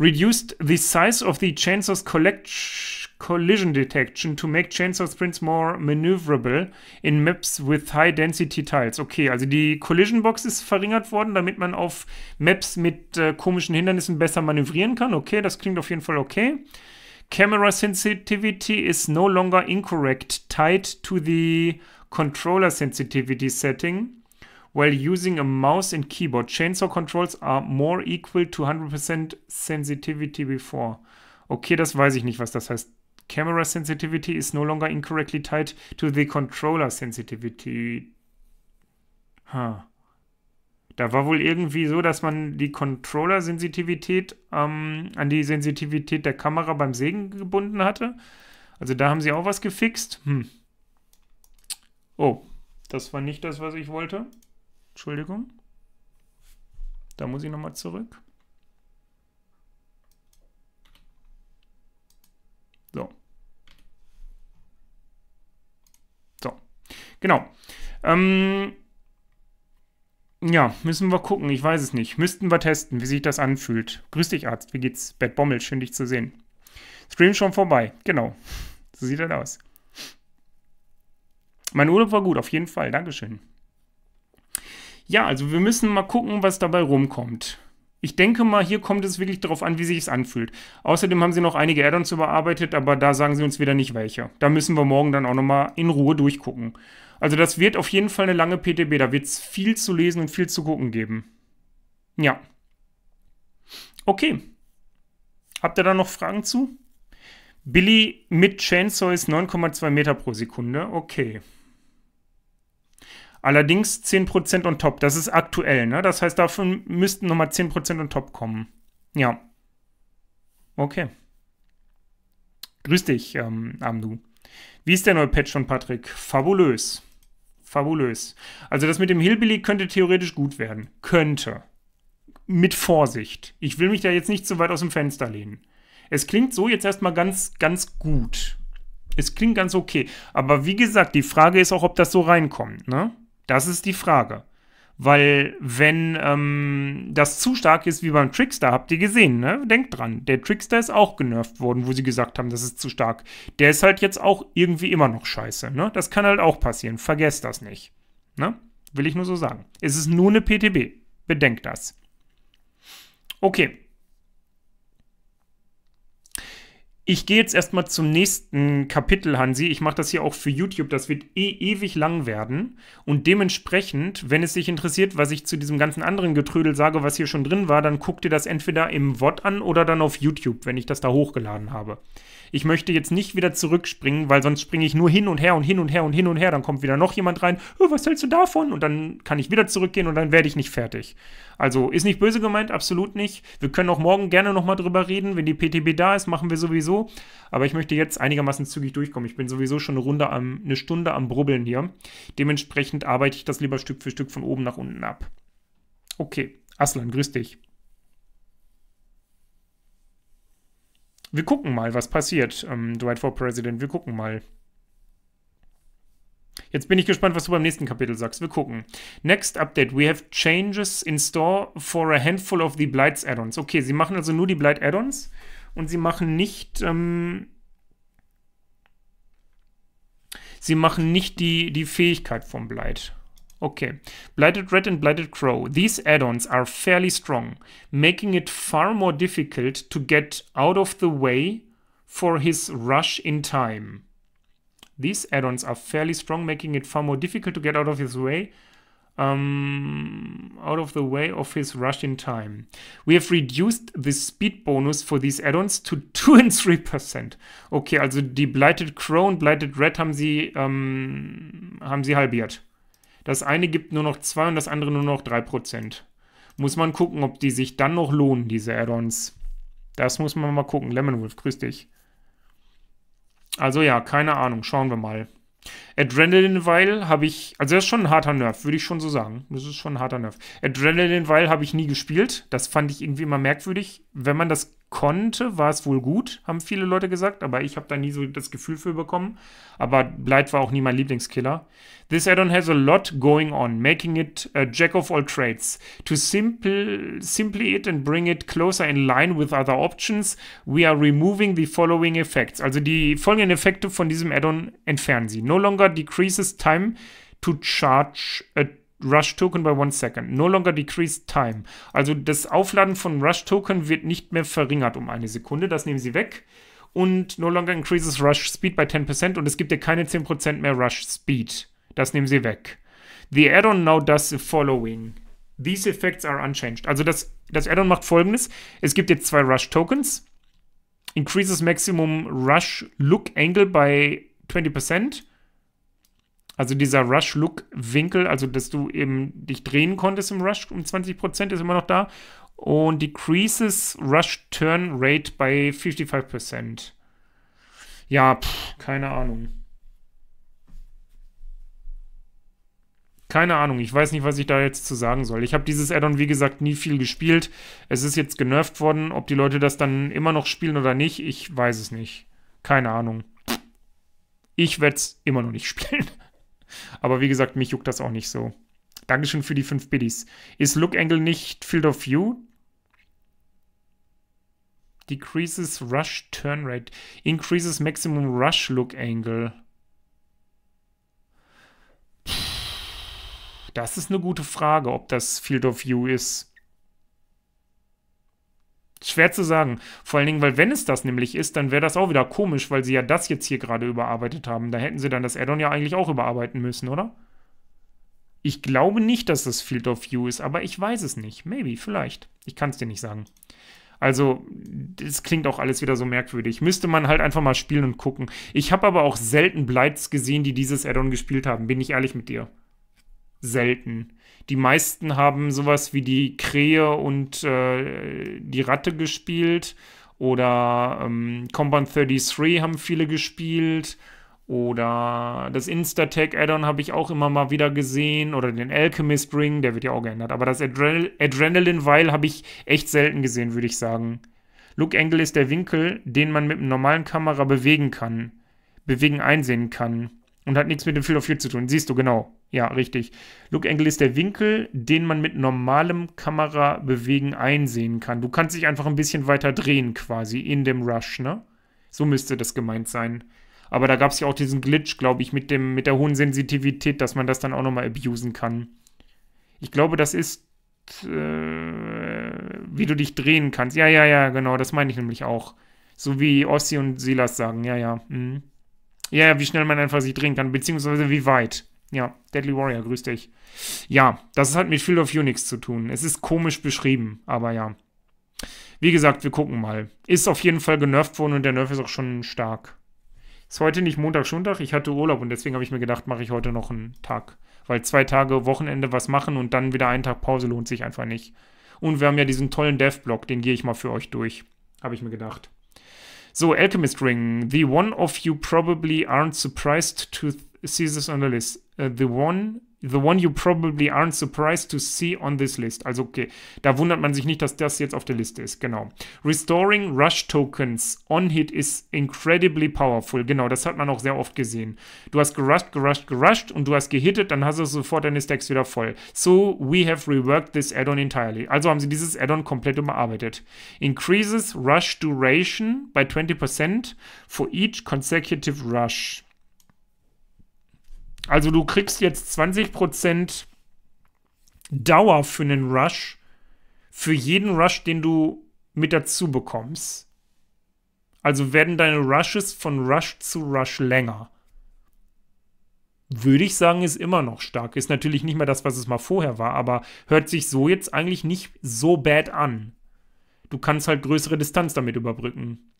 Reduced the size of the chainsaw's collision detection to make chainsaw sprints more maneuverable in maps with high density tiles. Okay, also die Collision Box ist verringert worden, damit man auf Maps mit äh, komischen Hindernissen besser manövrieren kann. Okay, das klingt auf jeden Fall okay. Camera sensitivity is no longer incorrect, tied to the Controller Sensitivity setting while using a mouse and keyboard. Chainsaw controls are more equal to 100% sensitivity before. Okay, das weiß ich nicht, was das heißt. Camera sensitivity is no longer incorrectly tied to the controller sensitivity. Huh. Da war wohl irgendwie so, dass man die Controller-Sensitivität ähm, an die Sensitivität der Kamera beim Sägen gebunden hatte. Also da haben sie auch was gefixt. Hm. Oh, das war nicht das, was ich wollte. Entschuldigung. Da muss ich nochmal zurück. So. So. Genau. Ähm, ja, müssen wir gucken. Ich weiß es nicht. Müssten wir testen, wie sich das anfühlt. Grüß dich, Arzt. Wie geht's? Bert Bommel, schön dich zu sehen. Stream schon vorbei. Genau. So sieht das aus. Mein Urlaub war gut, auf jeden Fall. Dankeschön. Ja, also wir müssen mal gucken, was dabei rumkommt. Ich denke mal, hier kommt es wirklich darauf an, wie sich es anfühlt. Außerdem haben sie noch einige Addons überarbeitet, aber da sagen sie uns wieder nicht welche. Da müssen wir morgen dann auch nochmal in Ruhe durchgucken. Also das wird auf jeden Fall eine lange PTB. Da wird es viel zu lesen und viel zu gucken geben. Ja. Okay. Habt ihr da noch Fragen zu? Billy mit Chainsaw ist 9,2 Meter pro Sekunde. Okay. Allerdings 10% on top. Das ist aktuell, ne? Das heißt, davon müssten nochmal 10% on top kommen. Ja. Okay. Grüß dich, ähm, Amdu. Wie ist der neue Patch von Patrick? Fabulös. Fabulös. Also das mit dem Hillbilly könnte theoretisch gut werden. Könnte. Mit Vorsicht. Ich will mich da jetzt nicht zu weit aus dem Fenster lehnen. Es klingt so jetzt erstmal ganz, ganz gut. Es klingt ganz okay. Aber wie gesagt, die Frage ist auch, ob das so reinkommt, ne? Das ist die Frage. Weil, wenn ähm, das zu stark ist wie beim Trickster, habt ihr gesehen, ne? Denkt dran, der Trickster ist auch genervt worden, wo sie gesagt haben, das ist zu stark. Der ist halt jetzt auch irgendwie immer noch scheiße, ne? Das kann halt auch passieren. Vergesst das nicht. Ne? Will ich nur so sagen. Es ist nur eine PTB. Bedenkt das. Okay. Ich gehe jetzt erstmal zum nächsten Kapitel, Hansi. Ich mache das hier auch für YouTube. Das wird eh ewig lang werden. Und dementsprechend, wenn es dich interessiert, was ich zu diesem ganzen anderen Getrödel sage, was hier schon drin war, dann guck dir das entweder im VOD an oder dann auf YouTube, wenn ich das da hochgeladen habe. Ich möchte jetzt nicht wieder zurückspringen, weil sonst springe ich nur hin und her und hin und her und hin und her. Dann kommt wieder noch jemand rein. Oh, was hältst du davon? Und dann kann ich wieder zurückgehen und dann werde ich nicht fertig. Also ist nicht böse gemeint, absolut nicht. Wir können auch morgen gerne nochmal drüber reden. Wenn die PTB da ist, machen wir sowieso. Aber ich möchte jetzt einigermaßen zügig durchkommen. Ich bin sowieso schon eine, Runde am, eine Stunde am Brubbeln hier. Dementsprechend arbeite ich das lieber Stück für Stück von oben nach unten ab. Okay, Aslan, grüß dich. wir gucken mal, was passiert, ähm, Dwight for President. Wir gucken mal. Jetzt bin ich gespannt, was du beim nächsten Kapitel sagst. Wir gucken. Next Update. We have changes in store for a handful of the Blights Add-ons. Okay, sie machen also nur die Blight Add-ons und sie machen nicht. Ähm, sie machen nicht die, die Fähigkeit vom Blight. Okay, Blighted Red and Blighted Crow. These add-ons are fairly strong, making it far more difficult to get out of the way for his rush in time. These add-ons are fairly strong, making it far more difficult to get out of his way um, out of the way of his rush in time. We have reduced the speed bonus for these add-ons to [LAUGHS] 2 and 3%. Okay, also die Blighted Crow und Blighted Red haben sie, um, haben sie halbiert. Das eine gibt nur noch 2 und das andere nur noch 3%. Muss man gucken, ob die sich dann noch lohnen, diese Add-ons. Das muss man mal gucken. Lemonwolf, grüß dich. Also ja, keine Ahnung, schauen wir mal. Adrenaline Weil habe ich, also das ist schon ein harter Nerv, würde ich schon so sagen. Das ist schon ein harter Nerv. Adrenaline Weil habe ich nie gespielt. Das fand ich irgendwie immer merkwürdig. Wenn man das konnte, war es wohl gut, haben viele Leute gesagt, aber ich habe da nie so das Gefühl für bekommen. Aber Blight war auch nie mein Lieblingskiller. This add-on has a lot going on, making it a jack of all trades. To simple, simply it and bring it closer in line with other options, we are removing the following effects. Also die folgenden Effekte von diesem Add-on entfernen sie. No longer longer decreases time to charge a Rush Token by one second. No longer decreased time. Also das Aufladen von Rush Token wird nicht mehr verringert um eine Sekunde. Das nehmen sie weg. Und no longer increases Rush Speed by 10% und es gibt ja keine 10% mehr Rush Speed. Das nehmen sie weg. The add-on now does the following. These effects are unchanged. Also das, das Add-on macht folgendes. Es gibt jetzt zwei Rush Tokens. Increases Maximum Rush Look Angle by 20% also dieser Rush-Look-Winkel, also dass du eben dich drehen konntest im Rush um 20%, ist immer noch da. Und decreases Rush-Turn-Rate bei 55%. Ja, pff, keine Ahnung. Keine Ahnung, ich weiß nicht, was ich da jetzt zu sagen soll. Ich habe dieses Addon, wie gesagt, nie viel gespielt. Es ist jetzt genervt worden. Ob die Leute das dann immer noch spielen oder nicht, ich weiß es nicht. Keine Ahnung. Ich werde es immer noch nicht [LAUGHS] spielen. Aber wie gesagt, mich juckt das auch nicht so. Dankeschön für die fünf Biddies. Ist Look Angle nicht Field of View? Decreases Rush Turn Rate. Increases Maximum Rush Look Angle. Das ist eine gute Frage, ob das Field of View ist. Schwer zu sagen. Vor allen Dingen, weil wenn es das nämlich ist, dann wäre das auch wieder komisch, weil sie ja das jetzt hier gerade überarbeitet haben. Da hätten sie dann das Addon ja eigentlich auch überarbeiten müssen, oder? Ich glaube nicht, dass das Field of View ist, aber ich weiß es nicht. Maybe, vielleicht. Ich kann es dir nicht sagen. Also, das klingt auch alles wieder so merkwürdig. Müsste man halt einfach mal spielen und gucken. Ich habe aber auch selten Blights gesehen, die dieses Addon gespielt haben. Bin ich ehrlich mit dir. Selten. Die meisten haben sowas wie die Krähe und äh, die Ratte gespielt. Oder ähm, Combat 33 haben viele gespielt. Oder das Instatech Add-on habe ich auch immer mal wieder gesehen. Oder den Alchemist Ring, der wird ja auch geändert. Aber das Adrenal Adrenaline Vile habe ich echt selten gesehen, würde ich sagen. Look Angle ist der Winkel, den man mit einer normalen Kamera bewegen kann. Bewegen einsehen kann. Und hat nichts mit dem Field of View zu tun. Siehst du, genau. Ja, richtig. Look Angle ist der Winkel, den man mit normalem Kamerabewegen einsehen kann. Du kannst dich einfach ein bisschen weiter drehen quasi in dem Rush, ne? So müsste das gemeint sein. Aber da gab es ja auch diesen Glitch, glaube ich, mit, dem, mit der hohen Sensitivität, dass man das dann auch nochmal abusen kann. Ich glaube, das ist, äh, wie du dich drehen kannst. Ja, ja, ja, genau, das meine ich nämlich auch. So wie Ossi und Silas sagen, ja, ja. Mh. Ja, ja, wie schnell man einfach sich drehen kann, beziehungsweise wie weit. Ja, Deadly Warrior, grüß dich. Ja, das hat mit Field of Unix zu tun. Es ist komisch beschrieben, aber ja. Wie gesagt, wir gucken mal. Ist auf jeden Fall genervt worden und der Nerf ist auch schon stark. Ist heute nicht Montag, Sonntag. Ich hatte Urlaub und deswegen habe ich mir gedacht, mache ich heute noch einen Tag. Weil zwei Tage Wochenende was machen und dann wieder einen Tag Pause lohnt sich einfach nicht. Und wir haben ja diesen tollen Dev-Blog, den gehe ich mal für euch durch. Habe ich mir gedacht. So, Alchemist Ring, the one of you probably aren't surprised to see this on the list. Uh, the one The one you probably aren't surprised to see on this list. Also okay, da wundert man sich nicht, dass das jetzt auf der Liste ist. Genau. Restoring Rush Tokens on Hit is incredibly powerful. Genau, das hat man auch sehr oft gesehen. Du hast gerusht, gerusht, gerusht und du hast gehittet, dann hast du sofort deine Stacks wieder voll. So we have reworked this add-on entirely. Also haben sie dieses Add-on komplett überarbeitet. Increases Rush Duration by 20% for each consecutive Rush. Also du kriegst jetzt 20% Dauer für einen Rush, für jeden Rush, den du mit dazu bekommst. Also werden deine Rushes von Rush zu Rush länger. Würde ich sagen, ist immer noch stark. Ist natürlich nicht mehr das, was es mal vorher war, aber hört sich so jetzt eigentlich nicht so bad an. Du kannst halt größere Distanz damit überbrücken.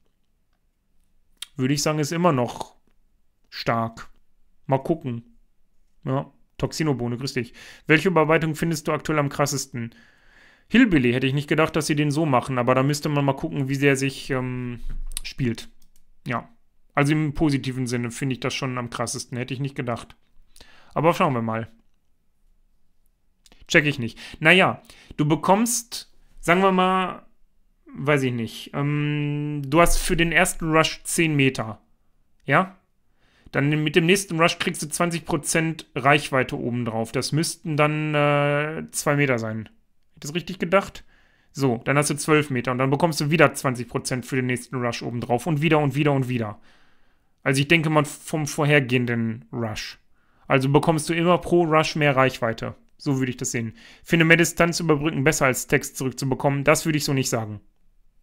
Würde ich sagen, ist immer noch stark. Mal gucken. Ja, Toxinobohne, grüß dich. Welche Überarbeitung findest du aktuell am krassesten? Hillbilly hätte ich nicht gedacht, dass sie den so machen, aber da müsste man mal gucken, wie sehr sich ähm, spielt. Ja. Also im positiven Sinne finde ich das schon am krassesten. Hätte ich nicht gedacht. Aber schauen wir mal. Check ich nicht. Naja, du bekommst, sagen wir mal, weiß ich nicht, ähm, du hast für den ersten Rush 10 Meter. Ja? Dann mit dem nächsten Rush kriegst du 20% Reichweite oben drauf. Das müssten dann äh, 2 Meter sein. Hätte ich das richtig gedacht? So, dann hast du 12 Meter und dann bekommst du wieder 20% für den nächsten Rush oben drauf. Und wieder und wieder und wieder. Also ich denke mal vom vorhergehenden Rush. Also bekommst du immer pro Rush mehr Reichweite. So würde ich das sehen. Finde mehr Distanz überbrücken besser als Text zurückzubekommen. Das würde ich so nicht sagen.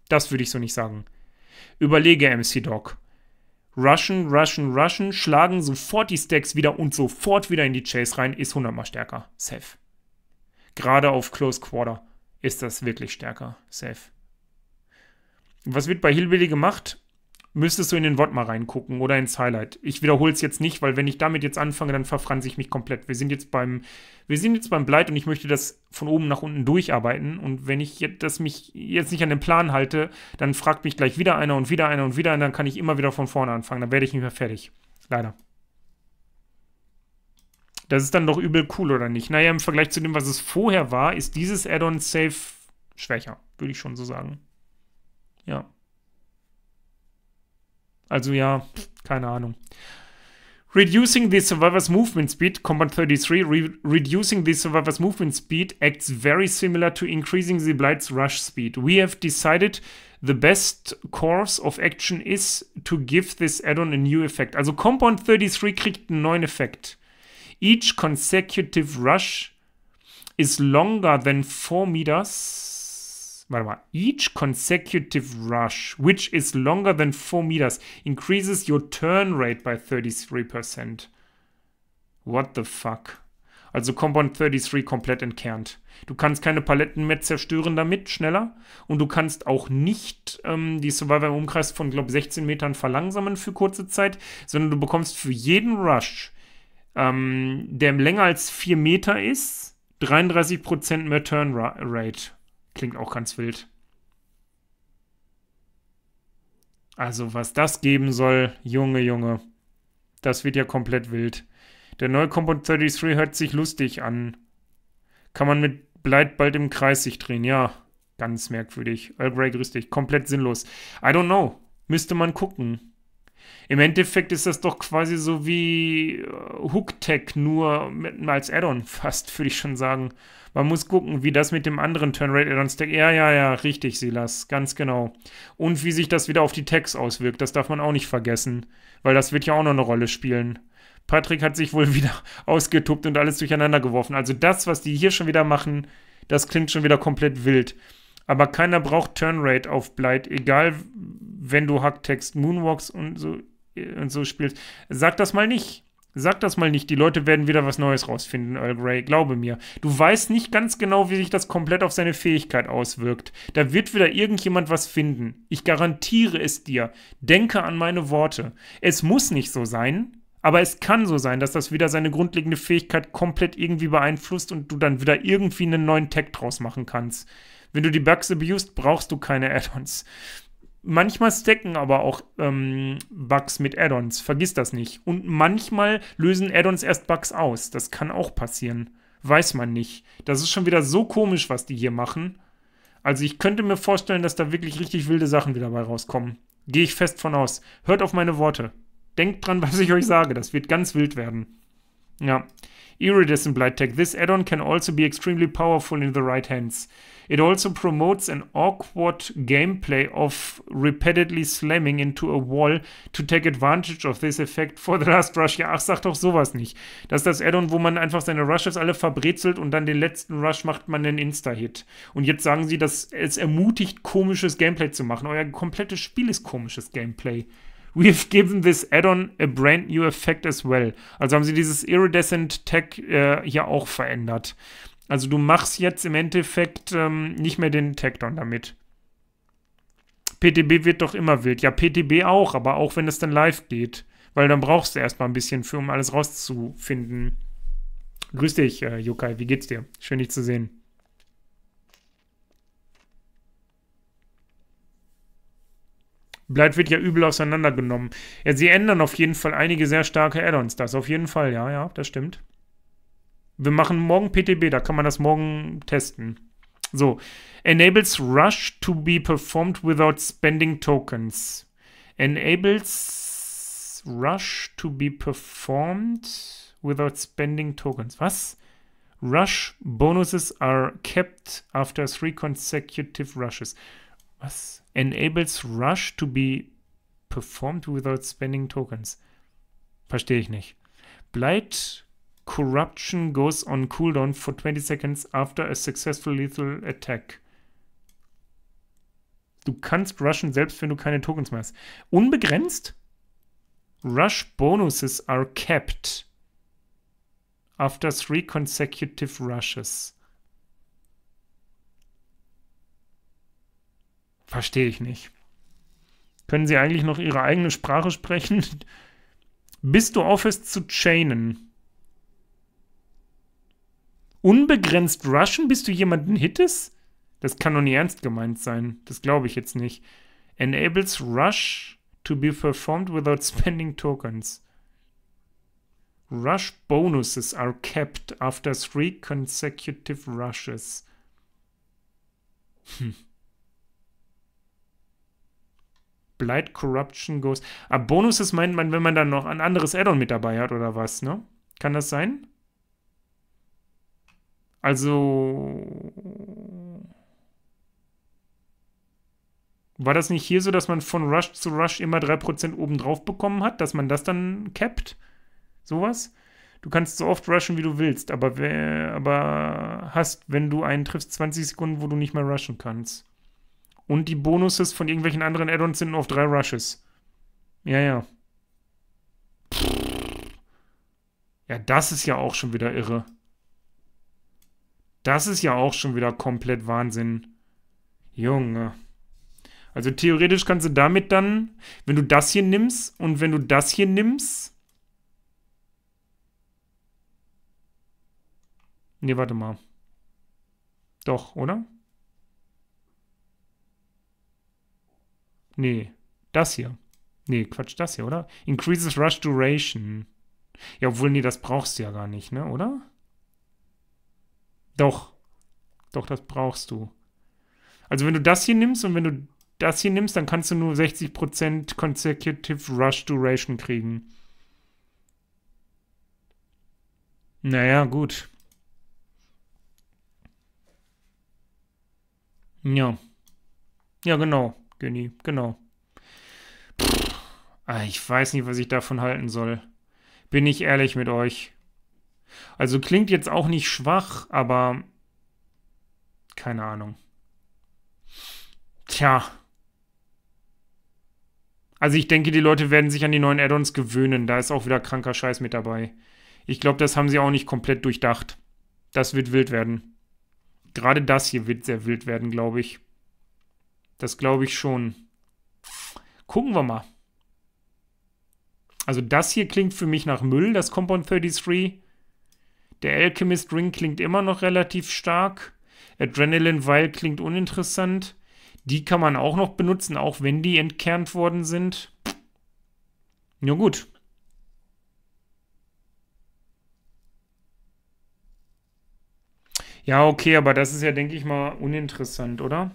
Das würde ich so nicht sagen. Überlege, MC Doc. Rushen, rushen, rushen, schlagen sofort die Stacks wieder und sofort wieder in die Chase rein, ist 100 mal stärker. Safe. Gerade auf Close Quarter ist das wirklich stärker. Safe. Was wird bei Hillbilly gemacht? müsstest du in den Wort mal reingucken oder ins Highlight. Ich wiederhole es jetzt nicht, weil wenn ich damit jetzt anfange, dann verfranze ich mich komplett. Wir sind jetzt beim, wir sind jetzt beim Blight und ich möchte das von oben nach unten durcharbeiten. Und wenn ich jetzt, das mich jetzt nicht an den Plan halte, dann fragt mich gleich wieder einer und wieder einer und wieder einer, dann kann ich immer wieder von vorne anfangen. Dann werde ich nicht mehr fertig. Leider. Das ist dann doch übel cool, oder nicht? Naja, im Vergleich zu dem, was es vorher war, ist dieses Add-on safe schwächer, würde ich schon so sagen. Ja. Also ja, keine Ahnung. Reducing the survivor's movement speed, Combat 33, re reducing the survivor's movement speed acts very similar to increasing the Blight's rush speed. We have decided the best course of action is to give this add-on a new effect. Also Compound 33 kriegt einen neuen Effekt. Each consecutive rush is longer than 4 meters warte mal, each consecutive rush, which is longer than 4 meters, increases your turn rate by 33%. What the fuck? Also Compound 33 komplett entkernt. Du kannst keine Paletten mehr zerstören damit, schneller. Und du kannst auch nicht ähm, die Survivor im Umkreis von, glaube 16 Metern verlangsamen für kurze Zeit, sondern du bekommst für jeden Rush, ähm, der länger als 4 Meter ist, 33% mehr Turn Rate. Klingt auch ganz wild. Also, was das geben soll, Junge, Junge. Das wird ja komplett wild. Der neue Compound 33 hört sich lustig an. Kann man mit Bleit bald im Kreis sich drehen, ja. Ganz merkwürdig. Earl Grey, grüß dich. Komplett sinnlos. I don't know. Müsste man gucken. Im Endeffekt ist das doch quasi so wie äh, Hooktech, Tech, nur als Add-on [LAUGHS] fast, würde ich schon sagen. Man muss gucken, wie das mit dem anderen Turnrate Addon Stack. Ja, ja, ja, richtig, Silas, ganz genau. Und wie sich das wieder auf die Tags auswirkt, das darf man auch nicht vergessen, weil das wird ja auch noch eine Rolle spielen. Patrick hat sich wohl [LAUGHS] wieder ausgetuppt und alles durcheinander geworfen. Also das, was die hier schon wieder machen, das klingt schon wieder komplett wild. Aber keiner braucht Turnrate auf Blight, egal wenn du Hacktext Moonwalks und so äh, und so spielst. Sag das mal nicht. Sag das mal nicht, die Leute werden wieder was Neues rausfinden, Earl Grey, glaube mir. Du weißt nicht ganz genau, wie sich das komplett auf seine Fähigkeit auswirkt. Da wird wieder irgendjemand was finden. Ich garantiere es dir. Denke an meine Worte. Es muss nicht so sein, aber es kann so sein, dass das wieder seine grundlegende Fähigkeit komplett irgendwie beeinflusst und du dann wieder irgendwie einen neuen Tag draus machen kannst. Wenn du die Bugs abused, brauchst du keine Add-ons. Manchmal stacken aber auch ähm, Bugs mit Add-ons, vergiss das nicht. Und manchmal lösen Add-ons erst Bugs aus. Das kann auch passieren. Weiß man nicht. Das ist schon wieder so komisch, was die hier machen. Also ich könnte mir vorstellen, dass da wirklich richtig wilde Sachen wieder bei rauskommen. Gehe ich fest von aus. Hört auf meine Worte. Denkt dran, was ich euch sage. Das wird ganz wild werden. Ja. Iridescent Blight Tech. This add-on can also be extremely powerful in the right hands. It also promotes an awkward gameplay of repeatedly slamming into a wall to take advantage of this effect for the last rush. Ja, ach, sag doch sowas nicht. Das ist das Addon, wo man einfach seine Rushes alle verbrezelt und dann den letzten Rush macht man einen Insta-Hit. Und jetzt sagen sie, dass es ermutigt, komisches Gameplay zu machen. Euer komplettes Spiel ist komisches Gameplay. We've given this add-on a brand new effect as well. Also haben sie dieses Iridescent Tag äh, hier auch verändert. Also du machst jetzt im Endeffekt ähm, nicht mehr den Takedown damit. PTB wird doch immer wild. Ja, PTB auch, aber auch wenn es dann live geht. Weil dann brauchst du erstmal ein bisschen für, um alles rauszufinden. Grüß dich, äh, Yokai. Wie geht's dir? Schön, dich zu sehen. Blight wird ja übel auseinandergenommen. Ja, sie ändern auf jeden Fall einige sehr starke Add-ons. Das auf jeden Fall, ja, ja, das stimmt. Wir machen morgen PTB, da kann man das morgen testen. So, enables Rush to be performed without spending tokens. Enables Rush to be performed without spending tokens. Was? Rush bonuses are kept after three consecutive rushes. Was? Enables Rush to be performed without spending tokens. Verstehe ich nicht. Blight Corruption goes on cooldown for 20 seconds after a successful lethal attack. Du kannst rushen, selbst wenn du keine Tokens mehr hast. Unbegrenzt? Rush bonuses are kept after three consecutive rushes. Verstehe ich nicht. Können sie eigentlich noch ihre eigene Sprache sprechen? [LAUGHS] Bis du aufhörst zu chainen unbegrenzt rushen, bis du jemanden hittest? Das kann doch nicht ernst gemeint sein. Das glaube ich jetzt nicht. Enables Rush to be performed without spending tokens. Rush bonuses are kept after three consecutive rushes. Hm. Blight Corruption goes. Ah, Bonuses meint man, wenn man dann noch ein anderes Addon mit dabei hat oder was, ne? Kann das sein? Also war das nicht hier so, dass man von Rush zu Rush immer 3% obendrauf bekommen hat, dass man das dann capped? Sowas? Du kannst so oft rushen, wie du willst, aber, aber hast, wenn du einen triffst, 20 Sekunden, wo du nicht mehr rushen kannst. Und die Bonuses von irgendwelchen anderen Add-ons sind nur auf drei Rushes. Ja, ja. Ja, das ist ja auch schon wieder irre. Das ist ja auch schon wieder komplett Wahnsinn. Junge. Also theoretisch kannst du damit dann, wenn du das hier nimmst und wenn du das hier nimmst. Ne, warte mal. Doch, oder? Nee, das hier. Nee, Quatsch, das hier, oder? Increases Rush Duration. Ja, obwohl, nee, das brauchst du ja gar nicht, ne, oder? Doch. Doch, das brauchst du. Also wenn du das hier nimmst und wenn du das hier nimmst, dann kannst du nur 60% Consecutive Rush Duration kriegen. Naja, gut. Ja. Ja, genau, Günni, genau. Pff, ah, ich weiß nicht, was ich davon halten soll. Bin ich ehrlich mit euch. Also klingt jetzt auch nicht schwach, aber keine Ahnung. Tja. Also ich denke, die Leute werden sich an die neuen Add-ons gewöhnen. Da ist auch wieder kranker Scheiß mit dabei. Ich glaube, das haben sie auch nicht komplett durchdacht. Das wird wild werden. Gerade das hier wird sehr wild werden, glaube ich. Das glaube ich schon. Gucken wir mal. Also das hier klingt für mich nach Müll, das Compound 33. Der Alchemist Ring klingt immer noch relativ stark. Adrenaline Vial klingt uninteressant. Die kann man auch noch benutzen, auch wenn die entkernt worden sind. Na gut. Ja, okay, aber das ist ja, denke ich mal, uninteressant, oder?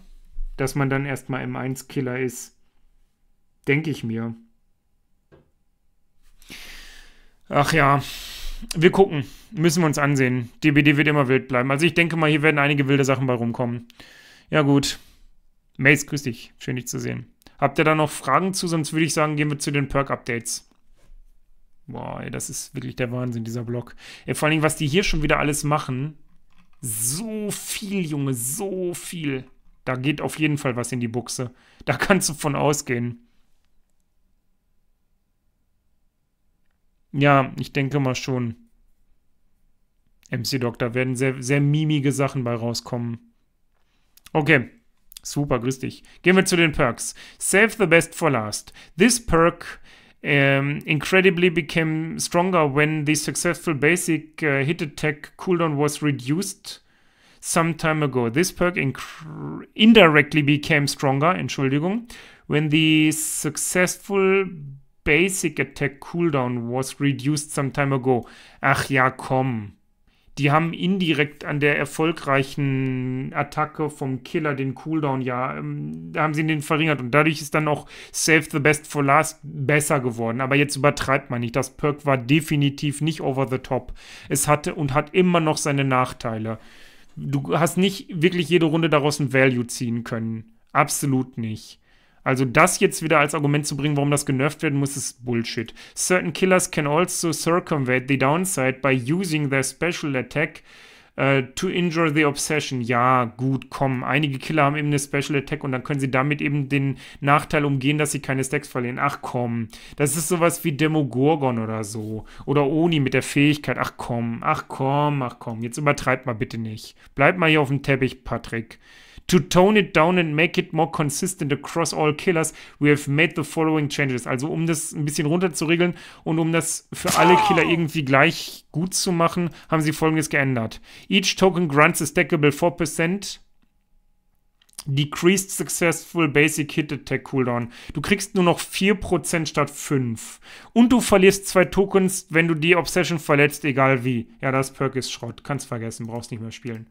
Dass man dann erstmal M1-Killer ist. Denke ich mir. Ach ja wir gucken, müssen wir uns ansehen. DBD wird immer wild bleiben. Also ich denke mal, hier werden einige wilde Sachen bei rumkommen. Ja gut. Mace, grüß dich. Schön dich zu sehen. Habt ihr da noch Fragen zu? Sonst würde ich sagen, gehen wir zu den Perk-Updates. Boah, ey, das ist wirklich der Wahnsinn, dieser Block. Ey, vor allem, was die hier schon wieder alles machen. So viel, Junge, so viel. Da geht auf jeden Fall was in die Buchse. Da kannst du von ausgehen. Ja, ich denke mal schon. MC Doc, da werden sehr, sehr mimige Sachen bei rauskommen. Okay. Super, grüß dich. Gehen wir zu den Perks. Save the best for last. This perk um, ähm, incredibly became stronger when the successful basic uh, hit attack cooldown was reduced some time ago. This perk indirectly became stronger, Entschuldigung, when the successful basic attack cooldown was reduced some time ago. Ach ja, komm. Die haben indirekt an der erfolgreichen Attacke vom Killer den Cooldown, ja, ähm, haben sie den verringert und dadurch ist dann auch Save the Best for Last besser geworden. Aber jetzt übertreibt man nicht. Das Perk war definitiv nicht over the top. Es hatte und hat immer noch seine Nachteile. Du hast nicht wirklich jede Runde daraus ein Value ziehen können. Absolut nicht. Also das jetzt wieder als Argument zu bringen, warum das genervt werden muss, ist Bullshit. Certain killers can also circumvent the downside by using their special attack Uh, to Injure the Obsession. Ja, gut, komm. Einige Killer haben eben eine Special Attack und dann können sie damit eben den Nachteil umgehen, dass sie keine Stacks verlieren. Ach komm. Das ist sowas wie Demogorgon oder so. Oder Oni mit der Fähigkeit. Ach komm, ach komm, ach komm. Jetzt übertreibt mal bitte nicht. Bleib mal hier auf dem Teppich, Patrick. To tone it down and make it more consistent across all killers, we have made the following changes. Also um das ein bisschen runterzuregeln und um das für alle oh. Killer irgendwie gleich gut zu machen, haben sie folgendes geändert. Each token grants a stackable 4% Decreased Successful Basic Hit Attack Cooldown. Du kriegst nur noch 4% statt 5. Und du verlierst zwei Tokens, wenn du die Obsession verletzt, egal wie. Ja, das Perk ist Schrott. Kannst vergessen, brauchst nicht mehr spielen.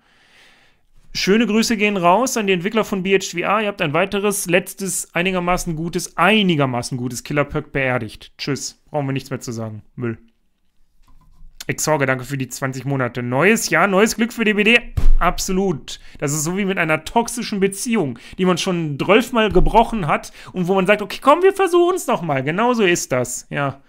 Schöne Grüße gehen raus an die Entwickler von BHVR. Ihr habt ein weiteres, letztes, einigermaßen gutes, einigermaßen gutes Killer-Perk beerdigt. Tschüss. Brauchen wir nichts mehr zu sagen. Müll. Exorge, danke für die 20 Monate. Neues Jahr, neues Glück für DBD. Absolut. Das ist so wie mit einer toxischen Beziehung, die man schon drölfmal gebrochen hat und wo man sagt, okay, komm, wir versuchen es nochmal. Genauso ist das. Ja,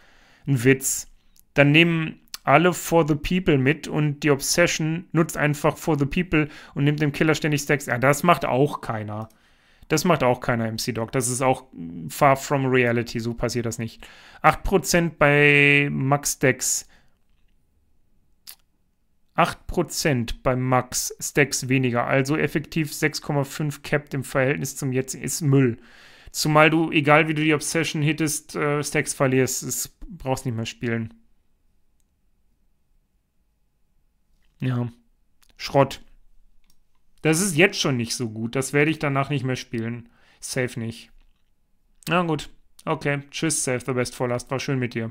ein Witz. Dann nehmen alle For the People mit und die Obsession nutzt einfach For the People und nimmt dem Killer ständig Stacks. Ja, das macht auch keiner. Das macht auch keiner MC Dog. Das ist auch far from reality. So passiert das nicht. 8% bei Max Stacks. 8% bei Max Stacks weniger. Also effektiv 6,5 capped im Verhältnis zum jetzigen ist Müll. Zumal du, egal wie du die Obsession hittest, äh, Stacks verlierst. Das brauchst nicht mehr spielen. Ja. Schrott. Das ist jetzt schon nicht so gut. Das werde ich danach nicht mehr spielen. Safe nicht. Na gut. Okay. Tschüss, Save the Best for Last. War schön mit dir.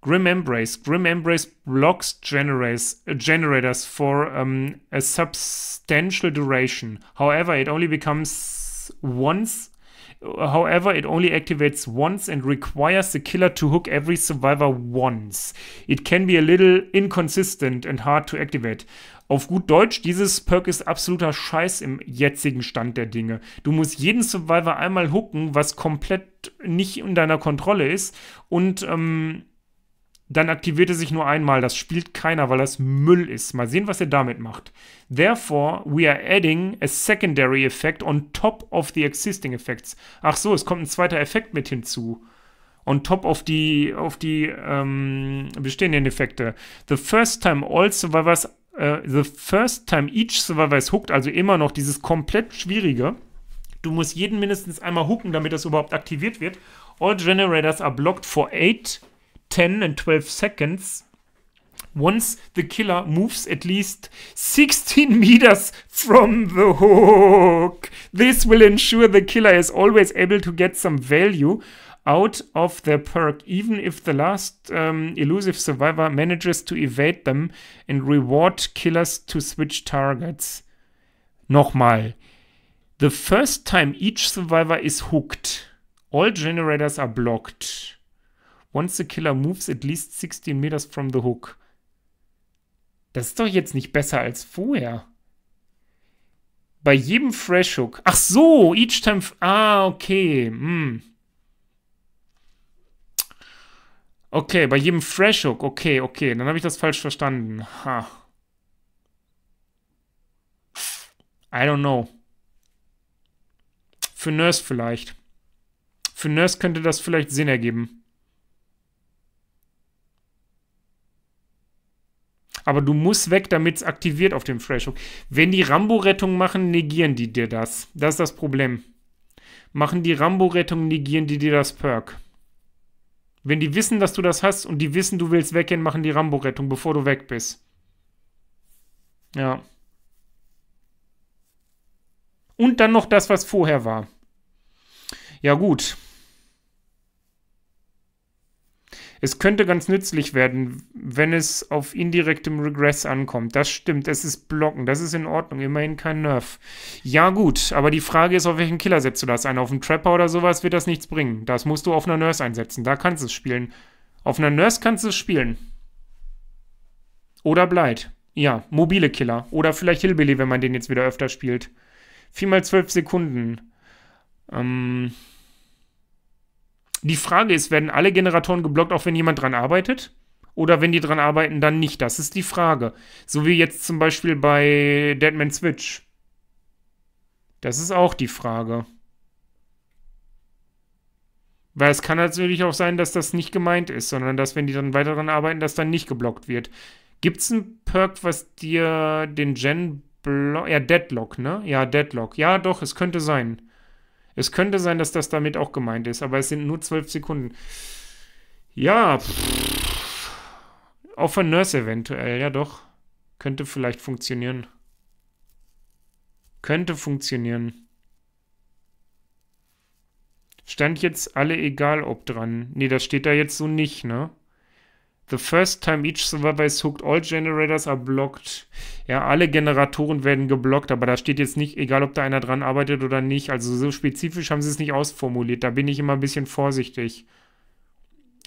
Grim Embrace. Grim Embrace blocks generates, uh, äh, generators for um, a substantial duration. However, it only becomes once However, it only activates once and requires the killer to hook every survivor once. It can be a little inconsistent and hard to activate. Auf gut Deutsch, dieses Perk ist absoluter Scheiß im jetzigen Stand der Dinge. Du musst jeden Survivor einmal hooken, was komplett nicht in deiner Kontrolle ist und ähm, dann aktiviert er sich nur einmal. Das spielt keiner, weil das Müll ist. Mal sehen, was er damit macht. Therefore, we are adding a secondary effect on top of the existing effects. Ach so, es kommt ein zweiter Effekt mit hinzu. on top of die, auf die ähm, bestehenden Effekte. The first time all survivors, uh, the first time each survivor is hooked, also immer noch dieses komplett schwierige. Du musst jeden mindestens einmal hooken, damit das überhaupt aktiviert wird. All generators are blocked for eight 10 and 12 seconds once the killer moves at least 16 [LAUGHS] meters from the hook. This will ensure the killer is always able to get some value out of their perk, even if the last um, elusive survivor manages to evade them and reward killers to switch targets. Nochmal. The first time each survivor is hooked, all generators are blocked. Once the killer moves at least 16 meters from the hook. Das ist doch jetzt nicht besser als vorher. Bei jedem Fresh Hook. Ach so, each time. Ah, okay. Hm. Okay, bei jedem Fresh Hook. Okay, okay. Dann habe ich das falsch verstanden. Ha. I don't know. Für Nurse vielleicht. Für Nurse könnte das vielleicht Sinn ergeben. Aber du musst weg, damit es aktiviert auf dem Fresh Hook. Wenn die Rambo-Rettung machen, negieren die dir das. Das ist das Problem. Machen die Rambo-Rettung, negieren die dir das Perk. Wenn die wissen, dass du das hast und die wissen, du willst weggehen, machen die Rambo-Rettung, bevor du weg bist. Ja. Und dann noch das, was vorher war. Ja, gut. Es könnte ganz nützlich werden, wenn es auf indirektem Regress ankommt. Das stimmt, es ist Blocken, das ist in Ordnung, immerhin kein Nerf. Ja gut, aber die Frage ist, auf welchen Killer setzt du das ein? Auf einen Trapper oder sowas wird das nichts bringen. Das musst du auf einer Nurse einsetzen, da kannst du es spielen. Auf einer Nurse kannst du es spielen. Oder Blight. Ja, mobile Killer. Oder vielleicht Hillbilly, wenn man den jetzt wieder öfter spielt. 4 mal 12 Sekunden. Ähm... Die Frage ist, werden alle Generatoren geblockt, auch wenn jemand dran arbeitet? Oder wenn die dran arbeiten, dann nicht? Das ist die Frage. So wie jetzt zum Beispiel bei Deadman Switch. Das ist auch die Frage. Weil es kann natürlich auch sein, dass das nicht gemeint ist, sondern dass, wenn die dann weiter dran arbeiten, das dann nicht geblockt wird. Gibt es einen Perk, was dir den Gen Block. Ja, Deadlock, ne? Ja, Deadlock. Ja, doch, es könnte sein. Es könnte sein, dass das damit auch gemeint ist, aber es sind nur 12 Sekunden. Ja, pff. auch für Nurse eventuell, ja doch. Könnte vielleicht funktionieren. Könnte funktionieren. Stand jetzt alle egal ob dran. Nee, das steht da jetzt so nicht, ne? The first time each server is hooked, all generators are blocked. Ja, alle Generatoren werden geblockt, aber da steht jetzt nicht, egal ob da einer dran arbeitet oder nicht. Also so spezifisch haben sie es nicht ausformuliert. Da bin ich immer ein bisschen vorsichtig.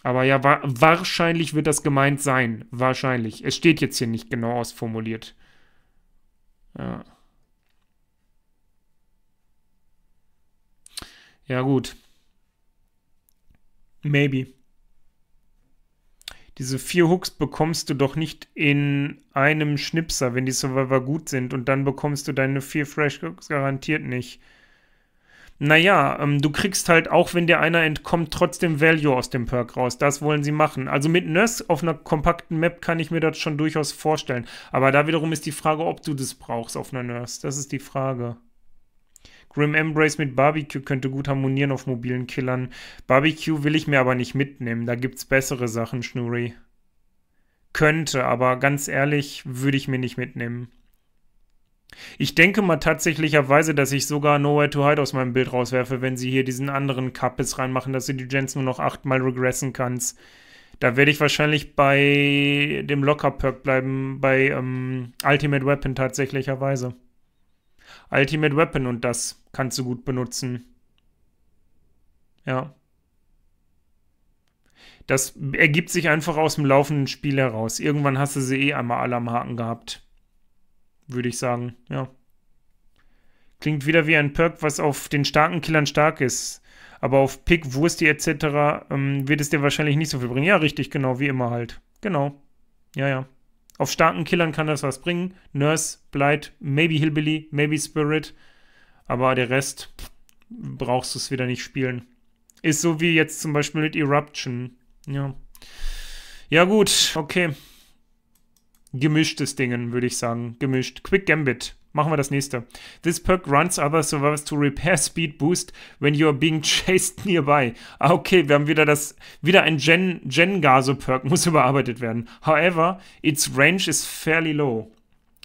Aber ja, wa wahrscheinlich wird das gemeint sein. Wahrscheinlich. Es steht jetzt hier nicht genau ausformuliert. Ja. Ja, gut. Maybe diese vier Hooks bekommst du doch nicht in einem Schnipser, wenn die Survivor gut sind. Und dann bekommst du deine vier Fresh Hooks garantiert nicht. Naja, ähm, du kriegst halt, auch wenn dir einer entkommt, trotzdem Value aus dem Perk raus. Das wollen sie machen. Also mit Nurse auf einer kompakten Map kann ich mir das schon durchaus vorstellen. Aber da wiederum ist die Frage, ob du das brauchst auf einer Nurse. Das ist die Frage. Grim Embrace mit Barbecue könnte gut harmonieren auf mobilen Killern. Barbecue will ich mir aber nicht mitnehmen. Da gibt's bessere Sachen, Schnurri. Könnte, aber ganz ehrlich, würde ich mir nicht mitnehmen. Ich denke mal tatsächlicherweise, dass ich sogar Nowhere to Hide aus meinem Bild rauswerfe, wenn sie hier diesen anderen Kappes reinmachen, dass du die Gens nur noch achtmal regressen kannst. Da werde ich wahrscheinlich bei dem Locker-Perk bleiben, bei ähm, Ultimate Weapon tatsächlicherweise. Ultimate Weapon und das kannst du gut benutzen. Ja. Das ergibt sich einfach aus dem laufenden Spiel heraus. Irgendwann hast du sie eh einmal alle am Haken gehabt. Würde ich sagen, ja. Klingt wieder wie ein Perk, was auf den starken Killern stark ist. Aber auf Pick, Wursti etc. Ähm, wird es dir wahrscheinlich nicht so viel bringen. Ja, richtig, genau, wie immer halt. Genau. Ja, ja. Auf starken Killern kann das was bringen. Nurse, Blight, maybe Hillbilly, maybe Spirit. Aber der Rest pff, brauchst du es wieder nicht spielen. Ist so wie jetzt zum Beispiel mit Eruption. Ja. Ja, gut. Okay. Gemischtes Dingen, würde ich sagen. Gemischt. Quick Gambit. Machen wir das nächste. This perk runs other survivors to repair speed boost when you are being [LAUGHS] chased nearby. Ah, okay, wir haben wieder das, wieder ein Gen, Gen Gaso Perk, muss [LAUGHS] überarbeitet werden. However, its range is fairly low,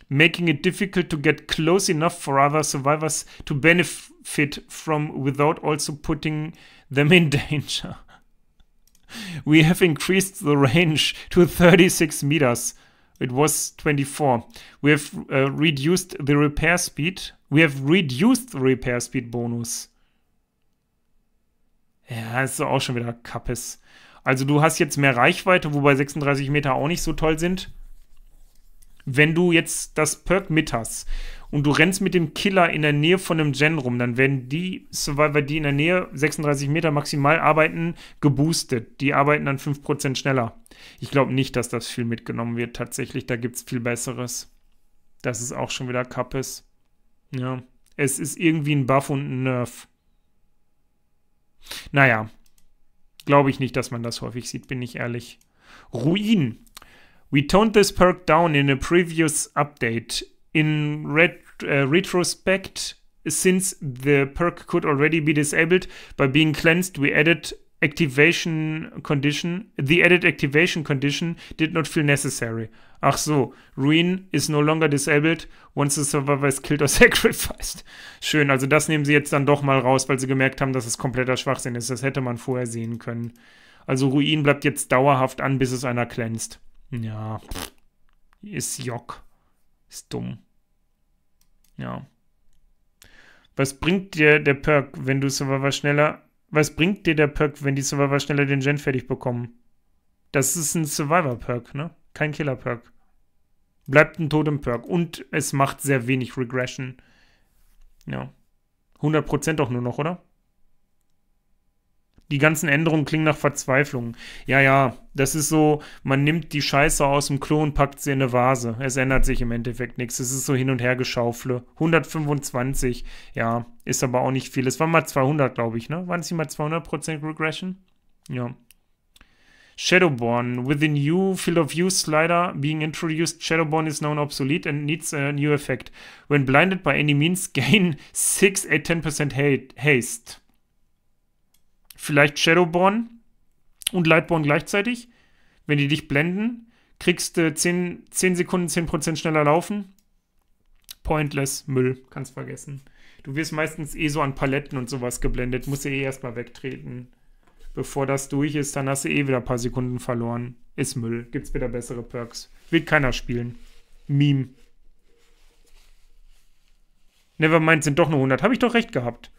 making it difficult to get close enough for other survivors to benefit from without also putting them in [LAUGHS] danger. We have increased the range to 36 meters it was 24. We have uh, reduced the repair speed. We have reduced the repair speed bonus. Ja, ist auch schon wieder Kappes. Also du hast jetzt mehr Reichweite, wobei 36 Meter auch nicht so toll sind. Wenn du jetzt das Perk mit hast und du rennst mit dem Killer in der Nähe von einem Gen rum, dann werden die Survivor, die in der Nähe 36 Meter maximal arbeiten, geboostet. Die arbeiten dann 5% schneller. Ich glaube nicht, dass das viel mitgenommen wird tatsächlich. Da gibt es viel Besseres. Das ist auch schon wieder Kappes. Ja. Es ist irgendwie ein Buff und ein Nerf. Naja. Glaube ich nicht, dass man das häufig sieht, bin ich ehrlich. Ruin. We toned this perk down in a previous update in ret uh, retrospect, since the perk could already be disabled by being cleansed, we added activation condition. The added activation condition did not feel necessary. Ach so, Ruin is no longer disabled once the survivor is killed or [LAUGHS] sacrificed. Schön, also das nehmen sie jetzt dann doch mal raus, weil sie gemerkt haben, dass es kompletter Schwachsinn ist. Das hätte man vorher sehen können. Also Ruin bleibt jetzt dauerhaft an, bis es einer glänzt. Ja, ist Jock. Ist dumm. Ja. Was bringt dir der Perk, wenn du Survivor schneller. Was bringt dir der Perk, wenn die Survivor schneller den Gen fertig bekommen? Das ist ein Survivor-Perk, ne? Kein Killer-Perk. Bleibt ein Totem-Perk. Und es macht sehr wenig Regression. Ja. 100% auch nur noch, oder? die ganzen Änderungen klingen nach Verzweiflung. Ja, ja, das ist so, man nimmt die Scheiße aus dem Klo und packt sie in eine Vase. Es ändert sich im Endeffekt nichts. Es ist so hin und her geschaufle. 125, ja, ist aber auch nicht viel. Es waren mal 200, glaube ich, ne? Waren es nicht mal 200% Regression? Ja. Shadowborn. With the new field of view slider being introduced, Shadowborn is now obsolete and needs a new effect. When blinded by any means, [LAUGHS] gain 6 at 10% haste vielleicht Shadowborn und Lightborn gleichzeitig. Wenn die dich blenden, kriegst du 10, 10 Sekunden 10% schneller laufen. Pointless, Müll, kannst vergessen. Du wirst meistens eh so an Paletten und sowas geblendet, musst du eh erstmal wegtreten. Bevor das durch ist, dann hast du eh wieder ein paar Sekunden verloren. Ist Müll, gibt's wieder bessere Perks. Wird keiner spielen. Meme. Nevermind sind doch nur 100. Habe ich doch recht gehabt.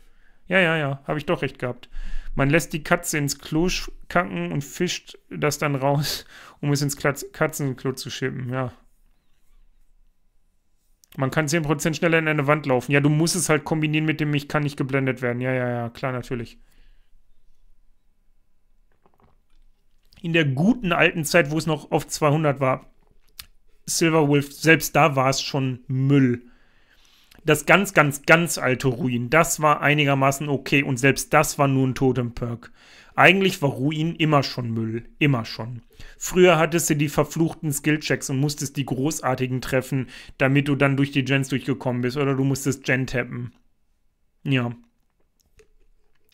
Ja, ja, ja, habe ich doch recht gehabt. Man lässt die Katze ins Klo kacken und fischt das dann raus, [LAUGHS] um es ins Klatz Katzenklo zu schippen, ja. Man kann 10% schneller in eine Wand laufen. Ja, du musst es halt kombinieren mit dem, ich kann nicht geblendet werden. Ja, ja, ja, klar, natürlich. In der guten alten Zeit, wo es noch auf 200 war, Silverwolf, selbst da war es schon Müll. Das ganz, ganz, ganz alte Ruin, das war einigermaßen okay und selbst das war nur ein Totem-Perk. Eigentlich war Ruin immer schon Müll. Immer schon. Früher hattest du die verfluchten Skillchecks und musstest die großartigen treffen, damit du dann durch die Gens durchgekommen bist oder du musstest Gen tappen. Ja.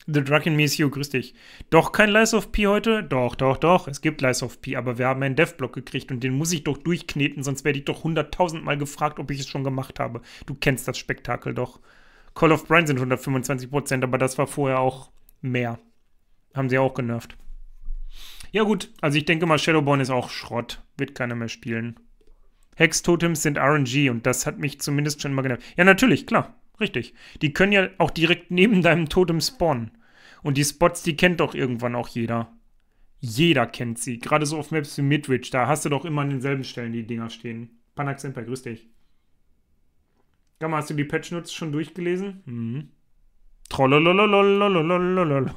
The Dragon Meets You, grüß dich. Doch kein Lies of P heute? Doch, doch, doch. Es gibt Lies of P, aber wir haben einen Dev-Block gekriegt und den muss ich doch durchkneten, sonst werde ich doch hunderttausendmal gefragt, ob ich es schon gemacht habe. Du kennst das Spektakel doch. Call of Brian sind 125 aber das war vorher auch mehr. Haben sie auch genervt. Ja, gut. Also, ich denke mal, Shadowborn ist auch Schrott. Wird keiner mehr spielen. Hex-Totems sind RNG und das hat mich zumindest schon mal genervt. Ja, natürlich, klar. Richtig. Die können ja auch direkt neben deinem Totem spawnen. Und die Spots, die kennt doch irgendwann auch jeder. Jeder kennt sie. Gerade so auf Maps wie Midridge, da hast du doch immer an denselben Stellen die Dinger stehen. Panax Semper, grüß dich. Gamma, hast du die Patch Notes schon durchgelesen? Mhm. Trollololololololololol.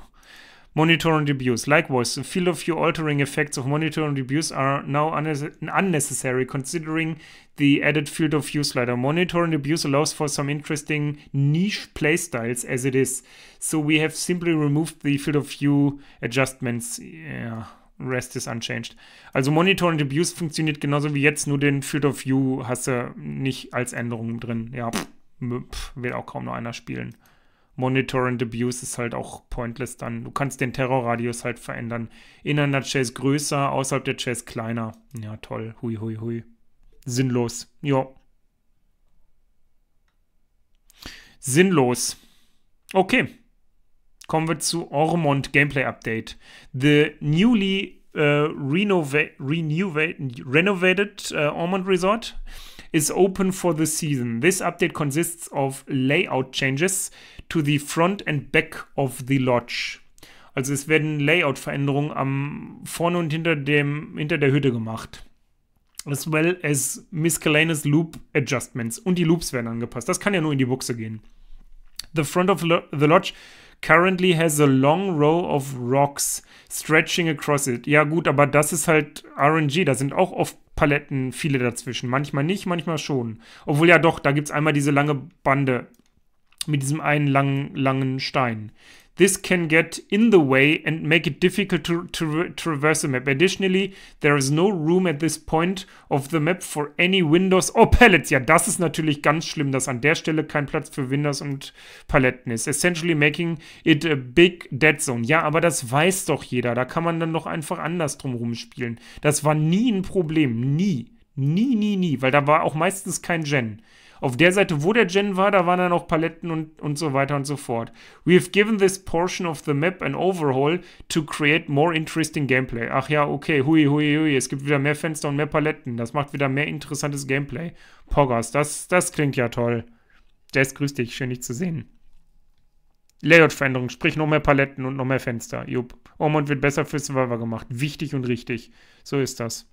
monitor and reduce. Likewise, the field of view altering effects of monitor and reduce are now unnecessary considering the added field of view slider. Monitor and reduce allows for some interesting niche playstyles as it is. So we have simply removed the field of view adjustments. Yeah. Rest is unchanged. Also Monitor and Abuse funktioniert genauso wie jetzt, nur den Field of View hast du nicht als Änderung drin. Ja, pff, pff, will auch kaum noch einer spielen. Monitor and Abuse ist halt auch pointless dann. Du kannst den Terrorradius halt verändern. Innerhalb Chase größer, außerhalb der Chase kleiner. Ja, toll. Hui, hui, hui. Sinnlos. Jo. Sinnlos. Okay. Kommen wir zu Ormond Gameplay Update. The newly uh, renova renovated uh, Ormond Resort is open for the season. This update consists of layout changes to the front and back of the lodge. Also es werden Layout-Veränderungen am vorne und hinter dem hinter der Hütte gemacht. As well as miscellaneous loop adjustments. Und die Loops werden angepasst. Das kann ja nur in die Buchse gehen. The front of lo the lodge currently has a long row of rocks stretching across it. Ja gut, aber das ist halt RNG. Da sind auch oft Paletten, viele dazwischen. Manchmal nicht, manchmal schon. Obwohl ja doch, da gibt es einmal diese lange Bande mit diesem einen langen, langen Stein. This can get in the way and make it difficult to, to traverse the map. Additionally, there is no room at this point of the map for any windows or palettes. Ja, das ist natürlich ganz schlimm, dass an der Stelle kein Platz für Windows und Paletten ist. Essentially making it a big dead zone. Ja, aber das weiß doch jeder. Da kann man dann doch einfach anders drum rumspielen. Das war nie ein Problem. Nie. Nie, nie, nie. Weil da war auch meistens kein Gen. Auf der Seite, wo der Gen war, da waren dann auch Paletten und, und so weiter und so fort. We have given this portion of the map an overhaul to create more interesting gameplay. Ach ja, okay, hui, hui, hui, es gibt wieder mehr Fenster und mehr Paletten. Das macht wieder mehr interessantes Gameplay. Poggers, das, das klingt ja toll. Jess, grüß dich, schön dich zu sehen. Layout-Veränderung, sprich noch mehr Paletten und noch mehr Fenster. Jupp. Ormond wird besser für Survivor gemacht. Wichtig und richtig. So ist das.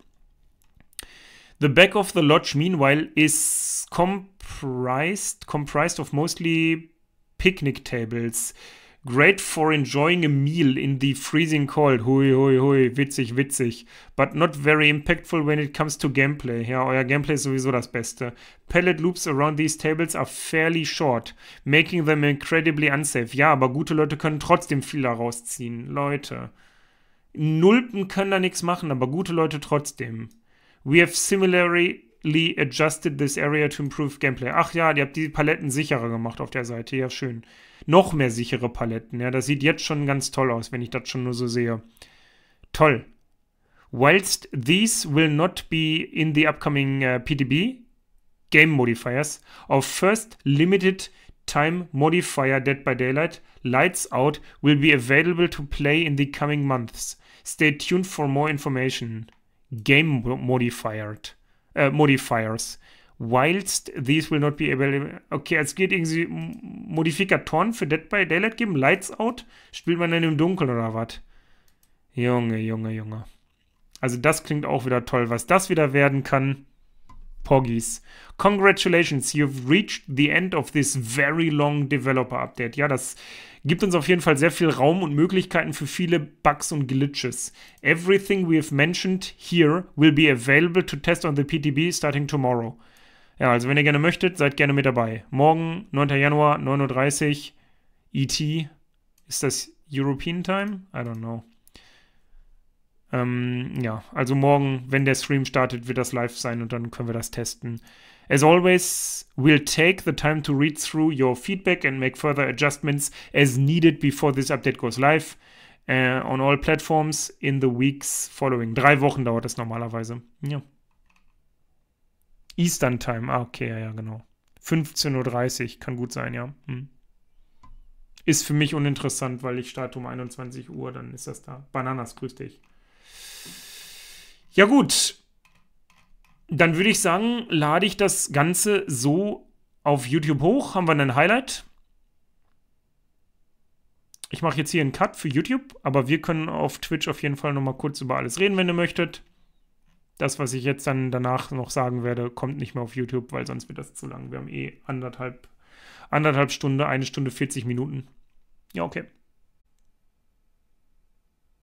The back of the lodge, meanwhile, is comprised, comprised of mostly picnic tables. Great for enjoying a meal in the freezing cold. Hui, hui, hui, witzig, witzig. But not very impactful when it comes to gameplay. Ja, euer Gameplay ist sowieso das Beste. Pallet loops around these tables are fairly short, making them incredibly unsafe. Ja, aber gute Leute können trotzdem viel daraus ziehen. Leute. Nulpen können da nichts machen, aber gute Leute trotzdem. We have similarly adjusted this area to improve Gameplay. Ach ja, ihr habt die Paletten sicherer gemacht auf der Seite. Ja, schön. Noch mehr sichere Paletten. Ja, das sieht jetzt schon ganz toll aus, wenn ich das schon nur so sehe. Toll. Whilst these will not be in the upcoming uh, äh, PDB game modifiers, our first limited time modifier Dead by Daylight Lights Out will be available to play in the coming months. Stay tuned for more information. Game Modifiered äh, Modifiers. Whilst these will not be available. Okay, es geht irgendwie Modifikatoren für Dead by Daylight geben. Lights Out spielt man dann im Dunkeln oder was? Junge, Junge, Junge. Also das klingt auch wieder toll. Was das wieder werden kann. Poggies. Congratulations, you've reached the end of this very long developer update. Ja, das gibt uns auf jeden Fall sehr viel Raum und Möglichkeiten für viele Bugs und Glitches. Everything we have mentioned here will be available to test on the PTB starting tomorrow. Ja, also wenn ihr gerne möchtet, seid gerne mit dabei. Morgen, 9. Januar, 9.30 Uhr, ET. E Ist das European Time? I don't know. Ähm, ja, also morgen, wenn der Stream startet, wird das live sein und dann können wir das testen. As always, we'll take the time to read through your feedback and make further adjustments as needed before this update goes live uh, on all platforms in the weeks following. Drei Wochen dauert das normalerweise. Ja. Eastern Time, ah, okay, ja, ja, genau. 15.30 Uhr, kann gut sein, ja. Hm. Ist für mich uninteressant, weil ich starte um 21 Uhr, dann ist das da. Bananas, grüß dich. Ja, gut dann würde ich sagen, lade ich das Ganze so auf YouTube hoch. Haben wir ein Highlight? Ich mache jetzt hier einen Cut für YouTube, aber wir können auf Twitch auf jeden Fall nochmal kurz über alles reden, wenn ihr möchtet. Das, was ich jetzt dann danach noch sagen werde, kommt nicht mehr auf YouTube, weil sonst wird das zu lang. Wir haben eh anderthalb, anderthalb Stunde, eine Stunde 40 Minuten. Ja, okay.